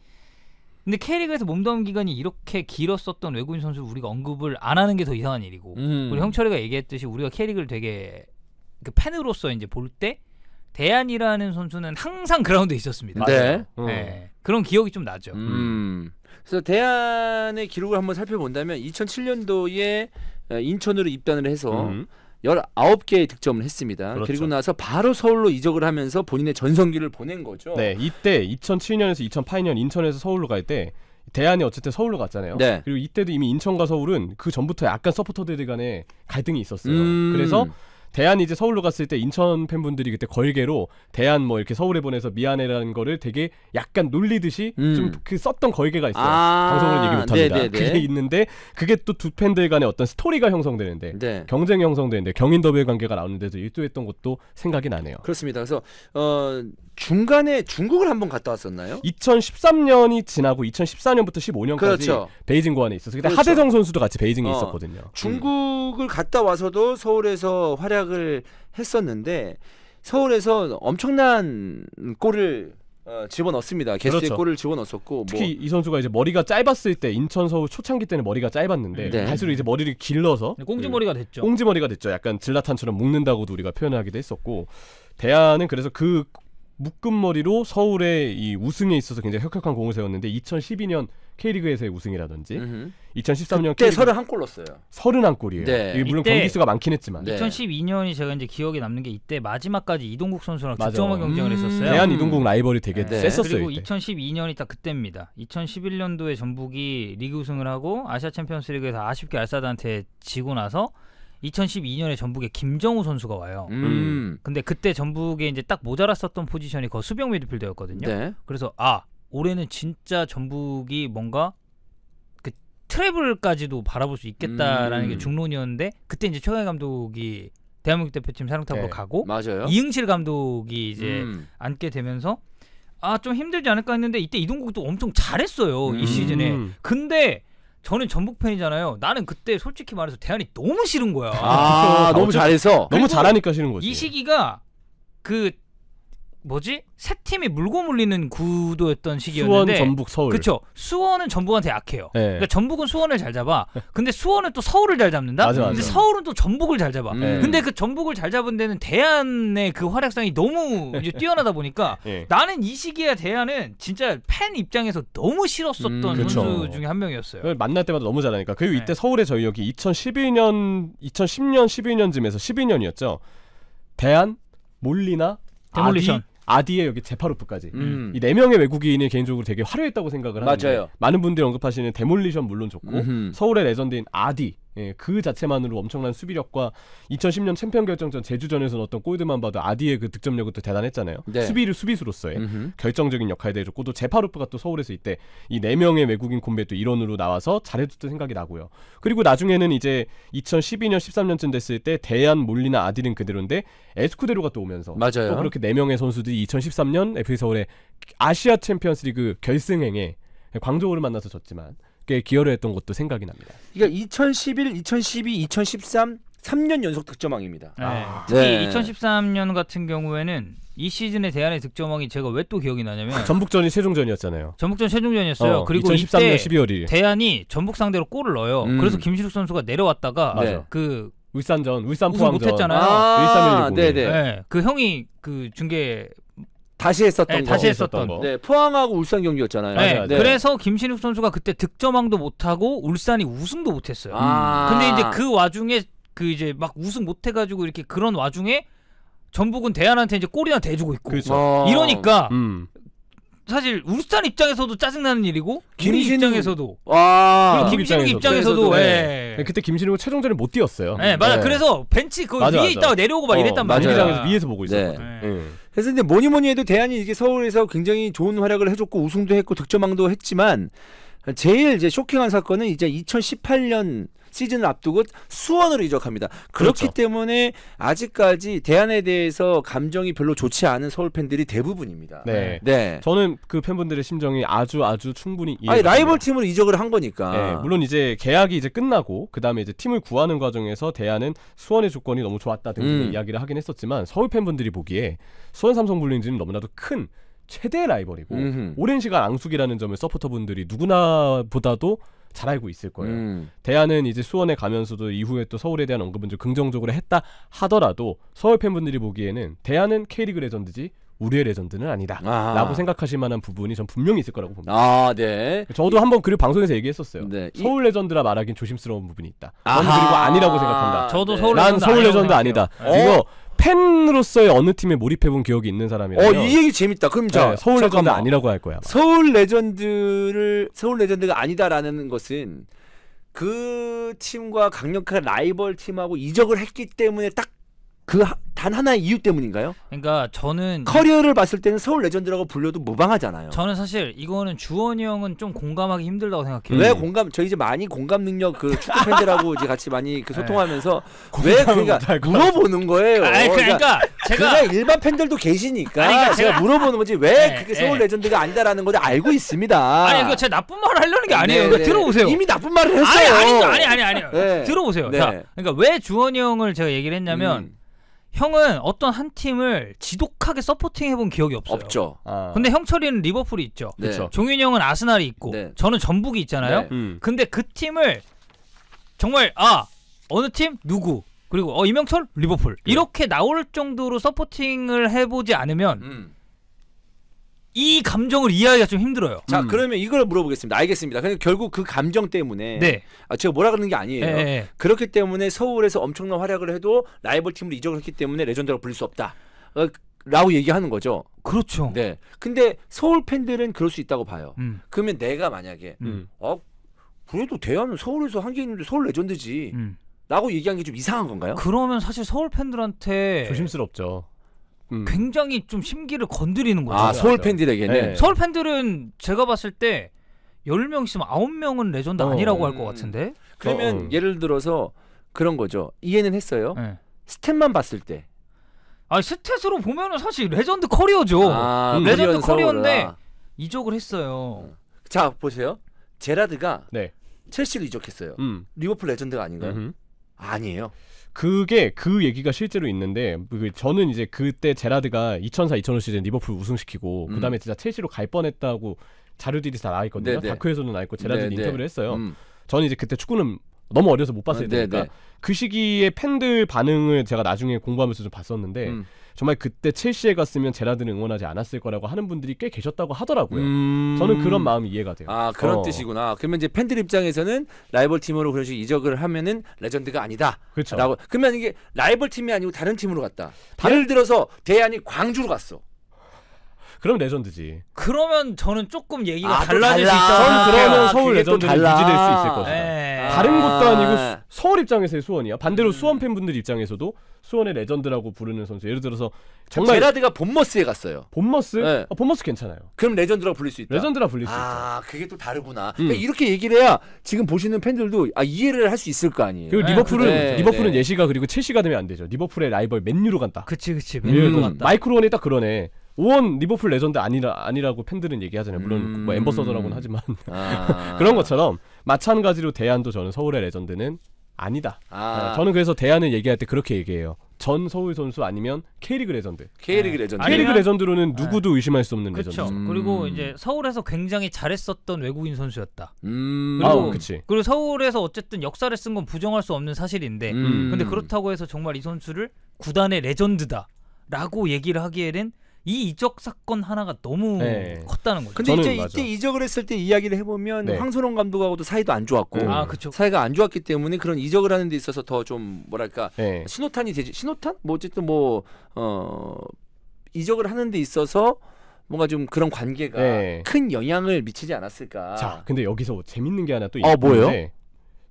근데 K리그에서 몸담은 기간이 이렇게 길었었던 외국인 선수 우리가 언급을 안 하는 게 더 이상한 일이고. 음. 우리 형철이가 얘기했듯이 우리가 K리그를 되게 그 팬으로서 이제 볼 때 대안이라는 선수는 항상 그라운드에 있었습니다. 네. 네. 어. 네. 그런 기억이 좀 나죠. 음. 음. 그래서 대안의 기록을 한번 살펴본다면 2007년도에 인천으로 입단을 해서 음. 19개의 득점을 했습니다. 그렇죠. 그리고 나서 바로 서울로 이적을 하면서 본인의 전성기를 보낸 거죠. 네, 이때 2007년에서 2008년 인천에서 서울로 갈 때 대안이 어쨌든 서울로 갔잖아요. 네. 그리고 이때도 이미 인천과 서울은 그 전부터 약간 서포터들 간에 갈등이 있었어요. 음. 그래서 대한 이제 서울로 갔을 때 인천 팬분들이 그때 걸개로 대한 뭐 이렇게 서울에 보내서 미안해라는 거를 되게 약간 놀리듯이 음. 좀그 썼던 걸개가 있어요. 아방송을 얘기 못합니다. 네, 네, 네. 그게 있는데 그게 또 두 팬들 간의 어떤 스토리가 형성되는데 네. 경쟁이 형성되는데 경인 더블 관계가 나오는데도 일조했던 것도 생각이 나네요. 그렇습니다. 그래서 어, 중간에 중국을 한번 갔다 왔었나요? 2013년이 지나고 2014년부터 15년까지 그렇죠. 베이징 고안에 있었어요. 그때 그렇죠. 하대정 선수도 같이 베이징에 어, 있었거든요. 중국을 음. 갔다 와서도 서울에서 활약 시작을 했었는데 서울에서 엄청난 골을 어, 집어넣습니다. 게스트 그렇죠. 골을 집어넣었고 뭐 특히 뭐. 이 선수가 이제 머리가 짧았을 때 인천 서울 초창기 때는 머리가 짧았는데 네. 갈수록 이제 머리를 길러서 꽁지머리가 네, 됐죠. 꽁지머리가 됐죠. 약간 질라탄처럼 묶는다고도 우리가 표현하기도 했었고 대안은 그래서 그 묶음머리로 서울의 이 우승에 있어서 굉장히 혁혁한 공을 세웠는데 2012년 K리그에서의 우승이라든지 으흠. 2013년 그때 서른 한골 넣었어요. 서른 한 골이에요. 네. 물론 경기 수가 많긴 했지만 네. 2012년이 제가 이제 기억에 남는 게 이때 마지막까지 이동국 선수랑 득점왕 경쟁을 음 했었어요. 대한 이동국 라이벌이 되게 네. 셌었어요. 그리고 이때. 2012년이 딱 그때입니다. 2011년도에 전북이 리그 우승을 하고 아시아 챔피언스리그에서 아쉽게 알사드한테 지고 나서 2012년에 전북에 김정우 선수가 와요. 음. 근데 그때 전북에 이제 딱 모자랐었던 포지션이 거수병형 미드필더였거든요. 네. 그래서 아 올해는 진짜 전북이 뭔가 그 트래블까지도 바라볼 수 있겠다라는 음. 게 중론이었는데 그때 이제 최강희 감독이 대한민국 대표팀 사령탑으로 네. 가고 맞아요. 이응실 감독이 이제 음. 앉게 되면서 아 좀 힘들지 않을까 했는데 이때 이동국도 엄청 잘했어요 이 음. 시즌에. 근데 저는 전북 팬이잖아요. 나는 그때 솔직히 말해서 대안이 너무 싫은 거야. 아, 아 너무 잘해서 너무 잘하니까 싫은 거지. 이 시기가 그 뭐지 세 팀이 물고 물리는 구도였던 시기였는데 수원 전북 서울 그쵸 수원은 전북한테 약해요 네. 그러니까 전북은 수원을 잘 잡아 근데 수원은 또 서울을 잘 잡는다 맞아, 맞아. 근데 서울은 또 전북을 잘 잡아 음. 네. 근데 그 전북을 잘 잡은 데는 대안의 그 활약상이 너무 이제 뛰어나다 보니까 네. 나는 이 시기에 대안은 진짜 팬 입장에서 너무 싫었었던 음, 선수 중에 한 명이었어요 그 만날 때마다 너무 잘하니까 그리고 네. 이때 서울에저희 여기 2012년 2010년 12년쯤에서 12년이었죠 대안 몰리나 데몰리션 아디, 아디에 여기 제파로프까지 음. 이네 명의 외국인이 개인적으로 되게 화려했다고 생각을 하는데 맞아요. 많은 분들이 언급하시는 데몰리션 물론 좋고 음흠. 서울의 레전드인 아디 예, 그 자체만으로 엄청난 수비력과 2010년 챔피언 결정전 제주전에서 넣었던 골드만 봐도 아디의 그 득점력은 대단했잖아요. 네. 수비를 수비수로서의 음흠. 결정적인 역할을 해줬고 또 제파루프가 또 서울에서 이때 이네 명의 외국인 콤비도 일원으로 나와서 잘해줬던 생각이 나고요. 그리고 나중에는 이제 2012년 13년쯤 됐을 때 대한 몰리나 아디는 그대로인데 에스쿠데로가 또 오면서 맞아요. 또 그렇게 네 명의 선수들이 2013년 FC 서울의 아시아 챔피언스리그 결승행에 광저우를 만나서 졌지만 꽤 기여를 했던 것도 생각이 납니다. 그러니까 2011, 2012, 2013 3년 연속 득점왕입니다. 네. 아. 특히 네. 2013년 같은 경우에는 이 시즌에 대한의 득점왕이 제가 왜 또 기억이 나냐면 아, 전북전이 최종전이었잖아요. 전북전 최종전이었어요. 어, 그리고 2013년 12월 1 대한이 전북 상대로 골을 넣어요. 음. 그래서 김시욱 선수가 내려왔다가 네. 그 울산전, 울산 포항전 못했잖아요. 아~ 1 3 1 네. 그 형이 그 중계 다시 했었던 네, 거. 다시 했었던 거. 네, 포항하고 울산 경기였잖아요. 네, 맞아요, 네. 그래서 김신욱 선수가 그때 득점왕도 못하고 울산이 우승도 못했어요. 아 근데 이제 그 와중에 그 이제 막 우승 못해가지고 이렇게 그런 와중에 전북은 대안한테 이제 골이나 대주고 있고 그렇죠. 이러니까 음. 사실 울산 입장에서도 짜증나는 일이고 김신우 입장에서도 아 김신우 입장에서도 네, 네, 네. 예. 네. 그때 김신우 최종전에 못 뛰었어요. 예, 맞아. 네. 그래서 벤치 그 맞아, 위에 맞아. 있다가 내려오고 막 어, 이랬단 말이야. 경기장에서 위에서 보고 있었거든. 네. 음. 그래서 근데 뭐니 뭐니 해도 대한이 이게 서울에서 굉장히 좋은 활약을 해줬고 우승도 했고 득점왕도 했지만 제일 이제 쇼킹한 사건은 이제 2018년 시즌을 앞두고 수원으로 이적합니다. 그렇기 그렇죠. 때문에 아직까지 대안에 대해서 감정이 별로 좋지 않은 서울 팬들이 대부분입니다. 네. 네. 저는 그 팬분들의 심정이 아주 아주 충분히 이해. 아니 라이벌 팀으로 이적을 한 거니까. 네, 물론 이제 계약이 이제 끝나고 그다음에 이제 팀을 구하는 과정에서 대안은 수원의 조건이 너무 좋았다 등등 음. 이야기를 하긴 했었지만 서울 팬분들이 보기에 수원 삼성 블루인즈는 너무나도 큰 최대 라이벌이고 음흠. 오랜 시간 앙숙이라는 점을 서포터분들이 누구나보다도 잘 알고 있을 거예요. 음. 대안은 이제 수원에 가면서도 이후에 또 서울에 대한 언급은 좀 긍정적으로 했다 하더라도 서울 팬분들이 보기에는 대안은 K리그 레전드지 우리의 레전드는 아니다라고 생각하실 만한 부분이 전 분명히 있을 거라고 봅니다. 아, 네. 저도 한번 그리고 방송에서 얘기했었어요. 네. 서울 레전드라 말하긴 조심스러운 부분이 있다. 아 그리고 아니라고 생각한다. 저도 네. 서울 난 레전드 서울 레전드 아니다. 네. 이거 어? 팬으로서의 어느 팀에 몰입해본 기억이 있는 사람이라면 어이 얘기 재밌다 그럼 자 네, 서울 레전드 아니라고 할 거야 아마. 서울 레전드를 서울 레전드가 아니다라는 것은 그 팀과 강력한 라이벌 팀하고 이적을 했기 때문에 딱 그단 하나의 이유 때문인가요? 그러니까 저는 커리어를 봤을 때는 서울 레전드라고 불려도 무방하잖아요. 저는 사실 이거는 주원이 형은 좀 공감하기 힘들다고 생각해요. 왜 공감? 저희 이제 많이 공감 능력 그 축구 팬들하고 이제 같이 많이 그 네. 소통하면서 왜 그러니까 물어보는 거예요. 아니, 그러니까, 그러니까 제가 일반 팬들도 계시니까 아니, 그러니까 제가, 제가 물어보는 거지 왜 네, 그게 네. 서울 네. 레전드가 아니다라는 걸 알고 있습니다. 아니 그제 나쁜 말을 하려는 게 네, 아니에요. 그러니까 들어보세요. 이미 나쁜 말을 했어요. 아니 아니 아니 아니, 아니. 네. 들어보세요. 자, 그러니까 왜 주원이 형을 제가 얘기를 했냐면. 음. 형은 어떤 한 팀을 지독하게 서포팅 해본 기억이 없어요. 없죠. 아. 근데 형철이는 리버풀이 있죠. 네. 종윤 형은 아스날이 있고 네. 저는 전북이 있잖아요. 네. 음. 근데 그 팀을 정말 아 어느 팀 누구 그리고 어 이명철 리버풀 네. 이렇게 나올 정도로 서포팅을 해보지 않으면 음. 이 감정을 이해하기가 좀 힘들어요. 자, 음. 그러면 이걸 물어보겠습니다. 알겠습니다. 근데 결국 그 감정 때문에 네. 아, 제가 뭐라 그러는 게 아니에요. 네. 그렇기 때문에 서울에서 엄청난 활약을 해도 라이벌 팀으로 이적을 했기 때문에 레전드라고 불릴 수 없다. 어, 라고 얘기하는 거죠. 그렇죠. 네. 근데 서울 팬들은 그럴 수 있다고 봐요. 음. 그러면 내가 만약에 음. 어 그래도 대안은 서울에서 한 게 있는데 서울 레전드지. 음. 라고 얘기한 게좀 이상한 건가요? 그러면 사실 서울 팬들한테 조심스럽죠. 음. 굉장히 좀 심기를 건드리는 거죠. 아, 서울 팬들에게는. 네. 네. 서울 팬들은 제가 봤을 때 10명 있으면 9명은 레전드 어. 아니라고 할것 음. 같은데. 그러면 어, 어, 예를 들어서 그런 거죠. 이해는 했어요. 네. 스탯만 봤을 때. 아, 스탯으로 보면은 사실 레전드 커리어죠. 아, 음. 레전드 커리어인데 서울아. 이적을 했어요. 음. 자, 보세요. 제라드가 네. 첼시로 이적했어요. 음. 리버풀 레전드가 아닌가요? 음흠. 아니에요. 그게 그 얘기가 실제로 있는데 그 저는 이제 그때 제라드가 2004, 2005 시즌 리버풀 우승시키고 음. 그다음에 진짜 첼시로 갈 뻔했다고 자료들이 다 나와 있거든요. 네, 네. 다크에서도 나와 있고 제라드 네, 인터뷰를 했어요. 음. 저는 이제 그때 축구는 너무 어려서 못 봤어야 니까그 시기에 팬들 반응을 제가 나중에 공부하면서 좀 봤었는데 음. 정말 그때 첼시에 갔으면 제라드는 응원하지 않았을 거라고 하는 분들이 꽤 계셨다고 하더라고요. 음... 저는 그런 마음이 이해가 돼요. 아 그런 어. 뜻이구나. 그러면 이제 팬들 입장에서는 라이벌 팀으로 그런 식 이적을 하면은 레전드가 아니다. 그렇죠. 그러면 이게 라이벌 팀이 아니고 다른 팀으로 갔다. 예를 들어서 대안이 광주로 갔어. 그럼 레전드지. 그러면 저는 조금 얘기가 아, 달라질 달라. 수 있다. 전 그러면 아, 서울 레전드 유지될 수 있을 것이다. 에이. 네. 다른 아. 곳도 아니고 수, 서울 입장에서의 수원이야. 반대로 음. 수원 팬분들 입장에서도 수원의 레전드라고 부르는 선수. 예를 들어서 정말 제라드가 본머스에 갔어요. 본머스? 네. 아, 본머스 괜찮아요. 그럼 레전드라 불릴 수 있다. 레전드라 불릴 수 있다. 아 그게 또 다르구나. 음. 그러니까 이렇게 얘기를 해야 지금 보시는 팬들도 아, 이해를 할 수 있을 거 아니에요. 그리고 네, 리버풀은 그렇죠. 네, 리버풀은 네. 예시가 그리고 첼시가 되면 안 되죠. 리버풀의 라이벌 맨유로 간다. 그치 그치 음, 맨유로 음, 간다. 마이크로원이 딱 그러네. 오원 리버풀 레전드 아니라 아니라고 팬들은 얘기하잖아요. 물론 음... 뭐 엠버서더라고는 하지만 아... 그런 것처럼 마찬가지로 대안도 저는 서울의 레전드는 아니다. 아. 아... 저는 그래서 대안을 얘기할 때 그렇게 얘기해요. 전 서울 선수 아니면 K리그 레전드. K리그 레전드. 아, K리그 레전드로는 아. 누구도 네. 의심할 수 없는 그쵸. 레전드. 음. 그리고 이제 서울에서 굉장히 잘했었던 외국인 선수였다. 음. 그리고, 아, 그치. 그리고 서울에서 어쨌든 역사를 쓴 건 부정할 수 없는 사실인데, 음. 근데 그렇다고 해서 정말 이 선수를 구단의 레전드다라고 얘기를 하기에는 이 이적 사건 하나가 너무 네. 컸다는 거죠. 근데 이제 이때 이적을 했을 때 이야기를 해보면 네. 황선홍 감독하고도 사이도 안 좋았고 음. 아, 사이가 안 좋았기 때문에 그런 이적을 하는 데 있어서 더 좀 뭐랄까 네. 신호탄이 되지 신호탄? 뭐 어쨌든 뭐 어, 이적을 하는 데 있어서 뭔가 좀 그런 관계가 네. 큰 영향을 미치지 않았을까. 자, 근데 여기서 재밌는 게 하나 또 아, 있는데. 어,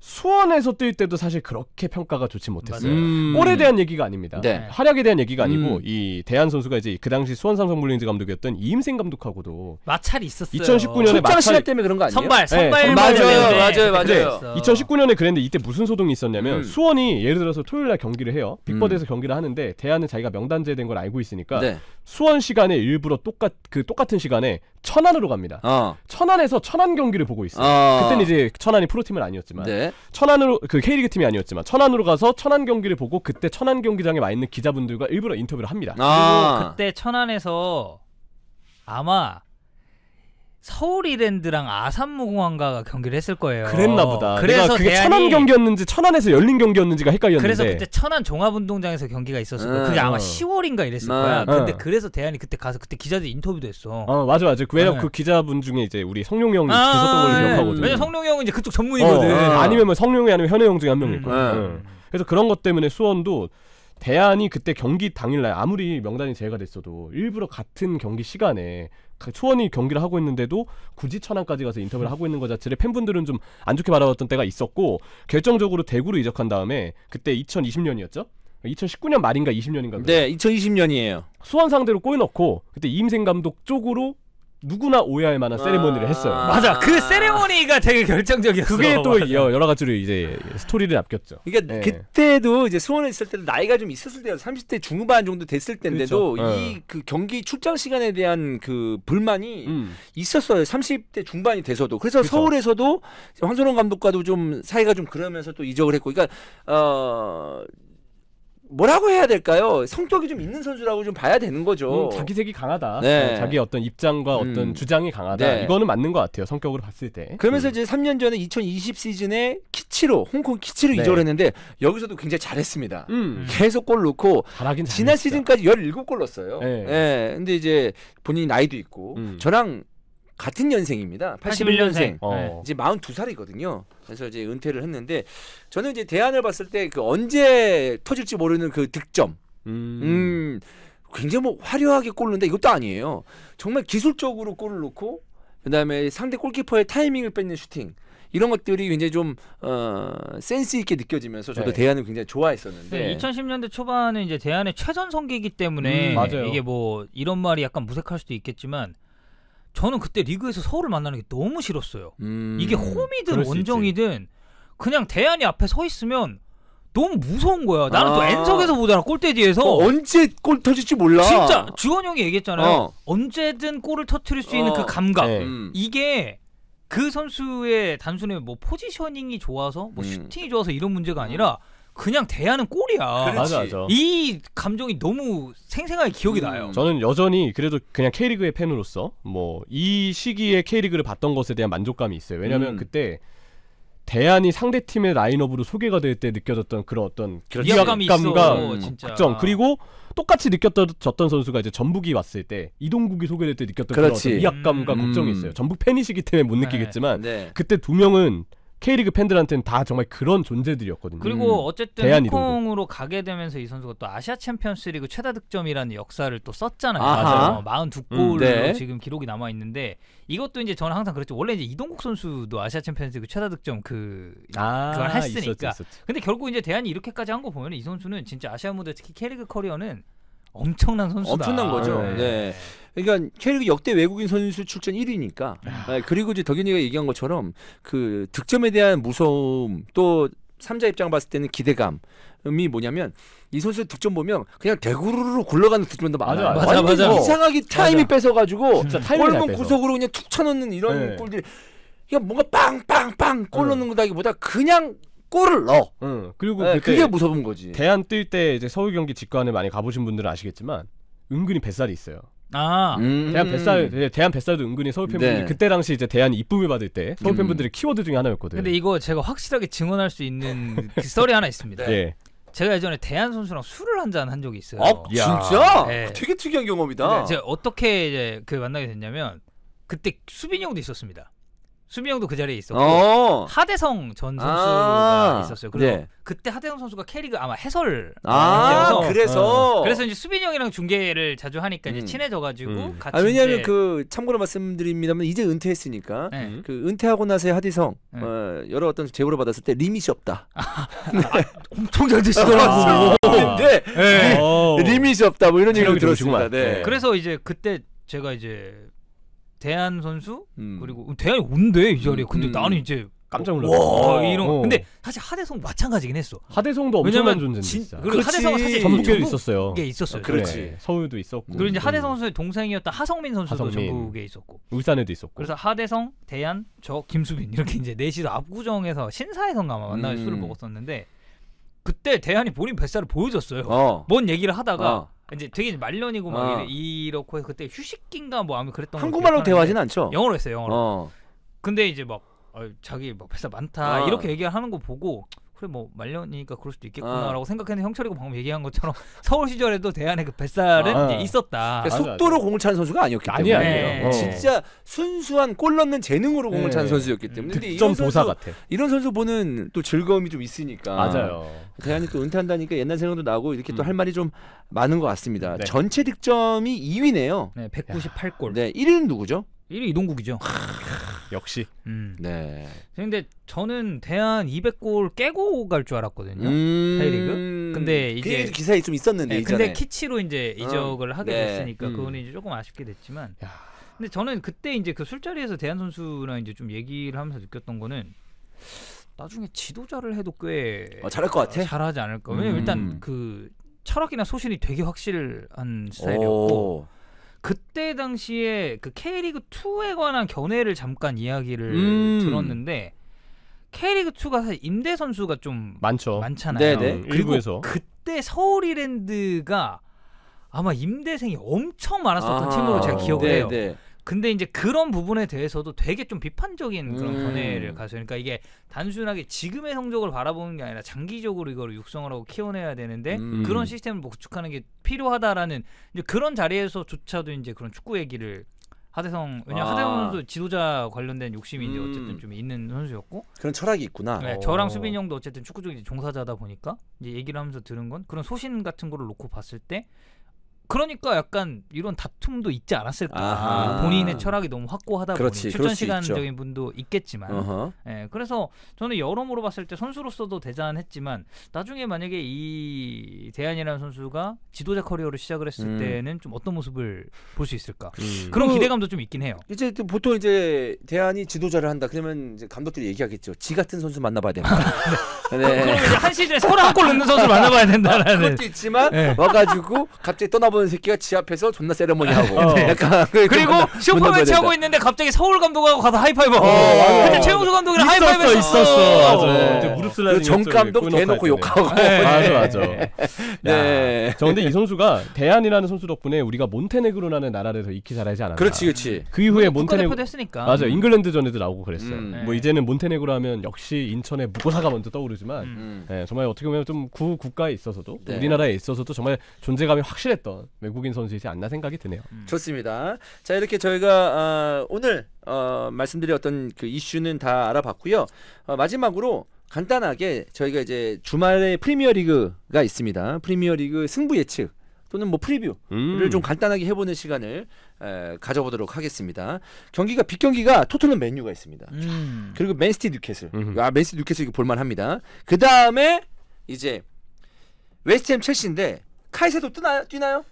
수원에서 뛸 때도 사실 그렇게 평가가 좋지 못했어요. 음... 골에 대한 얘기가 아닙니다. 네. 활약에 대한 얘기가 음. 아니고 음... 이 대한 선수가 이제 그 당시 수원 삼성블루즈 감독이었던 이임생 감독하고도 마찰이 있었어요. 2019년에 마찰 시 때문에 그런 거 아니에요? 선발 네. 선발 네. 맞아요, 맞아요, 맞아요. 2019년에 그랬는데 이때 무슨 소동이 있었냐면 음. 수원이 예를 들어서 토요일 날 경기를 해요. 빅버드에서 음. 경기를 하는데 대한은 자기가 명단제된 걸 알고 있으니까 네. 수원 시간에 일부러 똑같 그 똑같은 시간에 천안으로 갑니다. 어. 천안에서 천안 경기를 보고 있어요. 어. 그때는 이제 천안이 프로팀은 아니었지만. 네. 천안으로 그 K리그 팀이 아니었지만 천안으로 가서 천안 경기를 보고 그때 천안 경기장에 와 있는 기자분들과 일부러 인터뷰를 합니다. 아. 그리고 그때 천안에서 아마 서울이랜드랑 아산무공항과가 경기를 했을 거예요. 그랬나 보다. 그래서 그게 대안이... 천안 경기였는지 천안에서 열린 경기였는지가 헷갈렸는데. 그래서 그때 천안 종합운동장에서 경기가 있었을 거야. 어, 그게 아마 어. 10월인가 이랬을 어. 거야. 근데 어. 그래서 대안이 그때 가서 그때 기자들 인터뷰도 했어. 어 맞아 맞아. 왜냐면 네. 그 기자분 중에 이제 우리 성룡 형이 아, 계셨던 걸로 네. 기억하거든. 왜냐 성룡 형은 이제 그쪽 전문이거든. 어, 어. 아니면 뭐 성룡이 아니면 현우 형 중에 한 명일 거야. 음. 음. 그래서 그런 것 때문에 수원도 대안이 그때 경기 당일날 아무리 명단이 제외가 됐어도 일부러 같은 경기 시간에 초원이 경기를 하고 있는데도 굳이 천안까지 가서 인터뷰를 하고 있는 것 자체를 팬분들은 좀 안 좋게 바라봤던 때가 있었고 결정적으로 대구로 이적한 다음에 그때 2020년이었죠? 2019년 말인가 20년인가? 그래 네, 2020년이에요. 수원 상대로 골 넣고 그때 임생 감독 쪽으로 누구나 오해할 만한 세레모니를 아. 했어요. 맞아. 그 세레모니가 되게 결정적이었어. 그게 또맞 여러 가지로 이제 스토리를 앞겼죠. 그러니까 네. 그때도 이제 수원에 있을 때도 나이가 좀 있었을 때요. 30대 중반 정도 됐을 때인데도 그렇죠. 네. 이그 경기 출장 시간에 대한 그 불만이 음. 있었어요. 30대 중반이 돼서도. 그래서 그렇죠. 서울에서도 황선홍 감독과도 좀 사이가 좀 그러면서 또 이적을 했고. 그러니까 어 뭐라고 해야 될까요? 성격이 좀 있는 선수라고 좀 봐야 되는 거죠. 음, 자기색이 강하다. 네. 네, 자기 어떤 입장과 음. 어떤 주장이 강하다. 네. 이거는 맞는 것 같아요. 성격으로 봤을 때. 그러면서 음. 이제 3년 전에 2020 시즌에 키치로 홍콩 키치로 네. 이적을 했는데 여기서도 굉장히 잘했습니다. 음. 음. 계속 골 넣고 지난 시즌까지 17골 넣었어요. 네. 예. 근데 이제 본인이 나이도 있고 저랑 같은 년생입니다. 81년생. 81년생. 어. 네. 이제 42살이거든요. 그래서 이제 은퇴를 했는데 저는 이제 대안을 봤을 때 그 언제 터질지 모르는 그 득점. 음. 음. 굉장히 뭐 화려하게 골 넣는데 이것도 아니에요. 정말 기술적으로 골을 넣고 그다음에 상대 골키퍼의 타이밍을 뺏는 슈팅. 이런 것들이 굉장히 좀 어, 센스 있게 느껴지면서 저도 네. 대안을 굉장히 좋아했었는데 네. 2010년대 초반은 이제 대안의 최전 성기이기 때문에 음, 이게 뭐 이런 말이 약간 무색할 수도 있겠지만 저는 그때 리그에서 서울을 만나는 게 너무 싫었어요. 음, 이게 홈이든 원정이든 그냥 대안이 앞에 서 있으면 너무 무서운 거야. 나는 아~ 또엔석에서 보잖아, 골대 뒤에서. 어, 언제 골 터질지 몰라. 진짜, 주원 형이 얘기했잖아요. 어. 언제든 골을 터트릴 수 있는 어. 그 감각. 네. 음. 이게 그 선수의 단순히 뭐 포지셔닝이 좋아서, 뭐 음. 슈팅이 좋아서 이런 문제가 아니라 음. 그냥 대하는 꼴이야. 맞아, 맞아. 이 감정이 너무 생생하게 기억이 음. 나요. 저는 여전히 그래도 그냥 K리그의 팬으로서 뭐 이 시기에 K리그를 봤던 것에 대한 만족감이 있어요. 왜냐면 음. 그때 대안이 상대 팀의 라인업으로 소개가 될 때 느껴졌던 그런 어떤 기억감이 그렇죠. 어, 걱정 그리고 똑같이 느꼈던 선수가 이제 전북이 왔을 때 이동국이 소개될 때 느꼈던 그렇지. 그런 이악감과 음. 걱정이 있어요. 전북 팬이시기 때문에 못 네. 느끼겠지만 네. 네. 그때 두 명은 K리그 팬들한테는 다 정말 그런 존재들이었거든요. 그리고 음. 어쨌든 홍콩으로 가게 되면서 이 선수가 또 아시아 챔피언스리그 최다 득점이라는 역사를 또 썼잖아요. 아하. 맞아요. 42골로 뭐 음, 네. 지금 기록이 남아 있는데 이것도 이제 저는 항상 그랬죠. 원래 이제 이동국 선수도 아시아 챔피언스리그 최다 득점 그 아, 그걸 했으니까. 있었지, 있었지. 근데 결국 이제 대안이 이렇게까지 한 거 보면 이 선수는 진짜 아시아 무대 특히 K리그 커리어는 엄청난 선수다. 엄청난 거죠. 네. 네. 그러니까 K리그 역대 외국인 선수 출전 1위니까. 아, 그리고 이제 덕현이가 얘기한 것처럼 그 득점에 대한 무서움 또 삼자 입장 봤을 때는 기대감이 뭐냐면 이 선수 득점 보면 그냥 대구르르 굴러가는 득점도 많아요. 맞아, 맞아, 맞아, 이상하게 타이밍 뺏어가지고 골문 구석으로 그냥 툭 쳐넣는 이런 네. 골들이 뭔가 빵 빵빵 골 음. 넣는 거다기보다 그냥 골을 넣어. 응. 그리고 네, 그게 무서운 거지. 대안 뜰때 이제 서울 경기 직관을 많이 가보신 분들은 아시겠지만 은근히 뱃살이 있어요. 아 음. 대한 뱃살 대한 뱃살도 은근히 서울 팬분들 네. 그때 당시 이제 대한 입붐을 받을 때 서울 음. 팬분들의 키워드 중에 하나였거든 근데 이거 제가 확실하게 증언할 수 있는 썰이 그 하나 있습니다. 예. 제가 예전에 대한 선수랑 술을 한 잔 한 적이 있어요. 아 진짜? 네. 되게 특이한 경험이다. 제가 어떻게 이제 그 만나게 됐냐면 그때 수빈 형도 있었습니다. 수비형도 그 자리에 있었고 어. 하대성 전 아. 선수가 아. 있었어요. 그리고 네. 그때 하대성 선수가 캐리그 아마 해설 아그서 그래서, 어. 그래서 이제 수빈 형이랑 중계를 자주 하니까 음. 이제 친해져가지고 음. 같이 아, 왜냐하면 그 참고로 말씀드립니다만 이제 은퇴했으니까 네. 그 은퇴하고 나서의 하대성 네. 어, 여러 어떤 제보를 받았을 때 리밋이 없다. 아, 아, 엄청 잘 드시더라고. 근데 아, 네. 리밋이 네. 어. 없다 뭐 이런 얘기를 들었습니다. 네. 그래서 이제 그때 제가 이제 대한 선수 음. 그리고 대한이 온대 이 자리에. 음, 근데 음. 나는 음. 이제 깜짝 뭐, 놀랐어. 이런. 어. 근데 사실 하대성 마찬가지긴 했어. 하대성도 엄청난 존재인데. 그리고 하대성은 사실 전북에도 있었어요. 게 있었어요. 아, 네, 그렇지. 네. 서울도 있었고. 그리고 이제 하대성 음. 선수의 동생이었다 하성민 선수도 하성민. 전북에 있었고. 울산에도 있었고. 그래서 하대성, 대한, 저 김수빈 이렇게 이제 넷이서 압구정에서 신사에선 아마 만나서 음. 술을 먹었었는데 그때 대한이 본인 뱃살을 보여줬어요. 어. 뭔 얘기를 하다가 어. 이제 되게 말년이고 막 아. 이렇고 그때 휴식기인가 뭐 아무 그랬던 한국말로 대화하진 않죠. 영어로 했어요. 영어로. 어. 근데 이제 막 어, 자기 막 회사 많다 아. 이렇게 얘기하는 거 보고 그래 뭐 말년이니까 그럴 수도 있겠구나라고 아. 생각했는데 형철이가 방금 얘기한 것처럼 서울 시절에도 대안의 그 뱃살은 아. 있었다. 그러니까 속도로 공을 찬 선수가 아니었기 아니 때문에 아니에요. 어. 진짜 순수한 골 넣는 재능으로 네. 공을 찬 선수였기 때문에 득점 보사 같아. 이런 선수 보는 또 즐거움이 좀 있으니까 맞아요. 대안이 또 은퇴한다니까 옛날 생각도 나고 이렇게 음. 또할 말이 좀 많은 것 같습니다. 네. 전체 득점이 2위네요. 네, 198골. 네, 1위는 누구죠? 1위 이동국이죠. 역시. 음. 네. 근데 저는 대한 200골 깨고 갈 줄 알았거든요. 음. 타이리그 근데 그 이제 기사에 좀 있었는데. 네, 근데 키치로 이제 어. 이적을 어. 하게 네. 됐으니까 음. 그거는 이제 조금 아쉽게 됐지만. 야. 근데 저는 그때 이제 그 술자리에서 대한 선수랑 이제 좀 얘기를 하면서 느꼈던 거는 나중에 지도자를 해도 꽤 어, 잘할 것 같아. 잘하지 않을까. 왜냐면 음. 일단 그 철학이나 소신이 되게 확실한 스타일이었고. 오. 그때 당시에 그 K리그 2에 관한 견해를 잠깐 이야기를 음. 들었는데 K리그 2가 사실 임대 선수가 좀 많죠. 많잖아요. 네네. 그리고 그때 서울이랜드가 아마 임대생이 엄청 많았었던 아, 팀으로 제가 기억을 네네. 해요. 네. 근데 이제 그런 부분에 대해서도 되게 좀 비판적인 그런 음. 견해를 가져요. 그러니까 이게 단순하게 지금의 성적을 바라보는 게 아니라 장기적으로 이걸 육성을 하고 키워내야 되는데 음. 그런 시스템을 구축하는 게 필요하다라는 이제 그런 자리에서조차도 이제 그런 축구 얘기를 하대성 왜냐 아. 하대성 선수 지도자 관련된 욕심이 이제 음. 어쨌든 좀 있는 선수였고 그런 철학이 있구나. 네, 저랑 어. 수빈 형도 어쨌든 축구 쪽에 종사자다 보니까 이제 얘기를 하면서 들은 건 그런 소신 같은 거를 놓고 봤을 때 그러니까 약간 이런 다툼도 있지 않았을까. 아하. 본인의 철학이 너무 확고하다 그렇지, 보니 출전 시간적인 분도 있겠지만. 예, 그래서 저는 여러모로 봤을 때 선수로서도 대단했지만 나중에 만약에 이 대한이라는 선수가 지도자 커리어를 시작을 했을 음. 때는 좀 어떤 모습을 볼 수 있을까. 음. 그런 그, 기대감도 좀 있긴 해요. 이제 그 보통 이제 대한이 지도자를 한다. 그러면 이제 감독들이 얘기하겠죠. 지 같은 선수 만나봐야 된다. 네. 그럼 이제 한 시즌에 서른 한골 넣는 선수 만나봐야 아, 된다라는. 그것도 있지만 네. 와가지고 갑자기 떠나보는 나오는 새끼가 지 앞에서 존나 세레머니하고 어. 약간 어. 그리고 쇼파 매치하고 있는데 갑자기 서울 감독하고 가서 하이파이브. 어, 네. 네. 맞아. 그 최용수 감독이랑 하이파이브 했어. 있었어. 맞아. 무릎 쓰라이딩정 감독 대놓고 욕하고. 맞아 맞아. 네. 저 근데 이 선수가 대안이라는 선수 덕분에 우리가 몬테네그로라는 나라에서 익히 잘하지 않았나. 그렇지 그렇지. 그 이후에 몬테네그로 했으니까 맞아. 잉글랜드전에도 나오고 그랬어요. 음. 뭐 네. 이제는 몬테네그로 하면 역시 인천의 무고사가 먼저 떠오르지만 음. 네, 정말 어떻게 보면 좀 구 국가에 있어서도 네. 우리나라에 있어서도 정말 존재감이 확실했던 외국인 선수이지 않나 생각이 드네요. 음. 음. 좋습니다. 자 이렇게 저희가 어, 오늘 어, 말씀드렸던 그 이슈는 다 알아봤고요. 어, 마지막으로 간단하게 저희가 이제 주말에 프리미어리그가 있습니다. 프리미어리그 승부 예측 또는 뭐 프리뷰를 음. 좀 간단하게 해보는 시간을 에, 가져보도록 하겠습니다. 경기가 빅 경기가 토트넘 맨유가 있습니다. 음. 그리고 맨시티 뉴캐슬. 음아 맨시티 뉴캐슬 이거 볼만합니다. 그 다음에 이제 웨스트햄 첼시인데 카이세도 뜨나 뛰나요?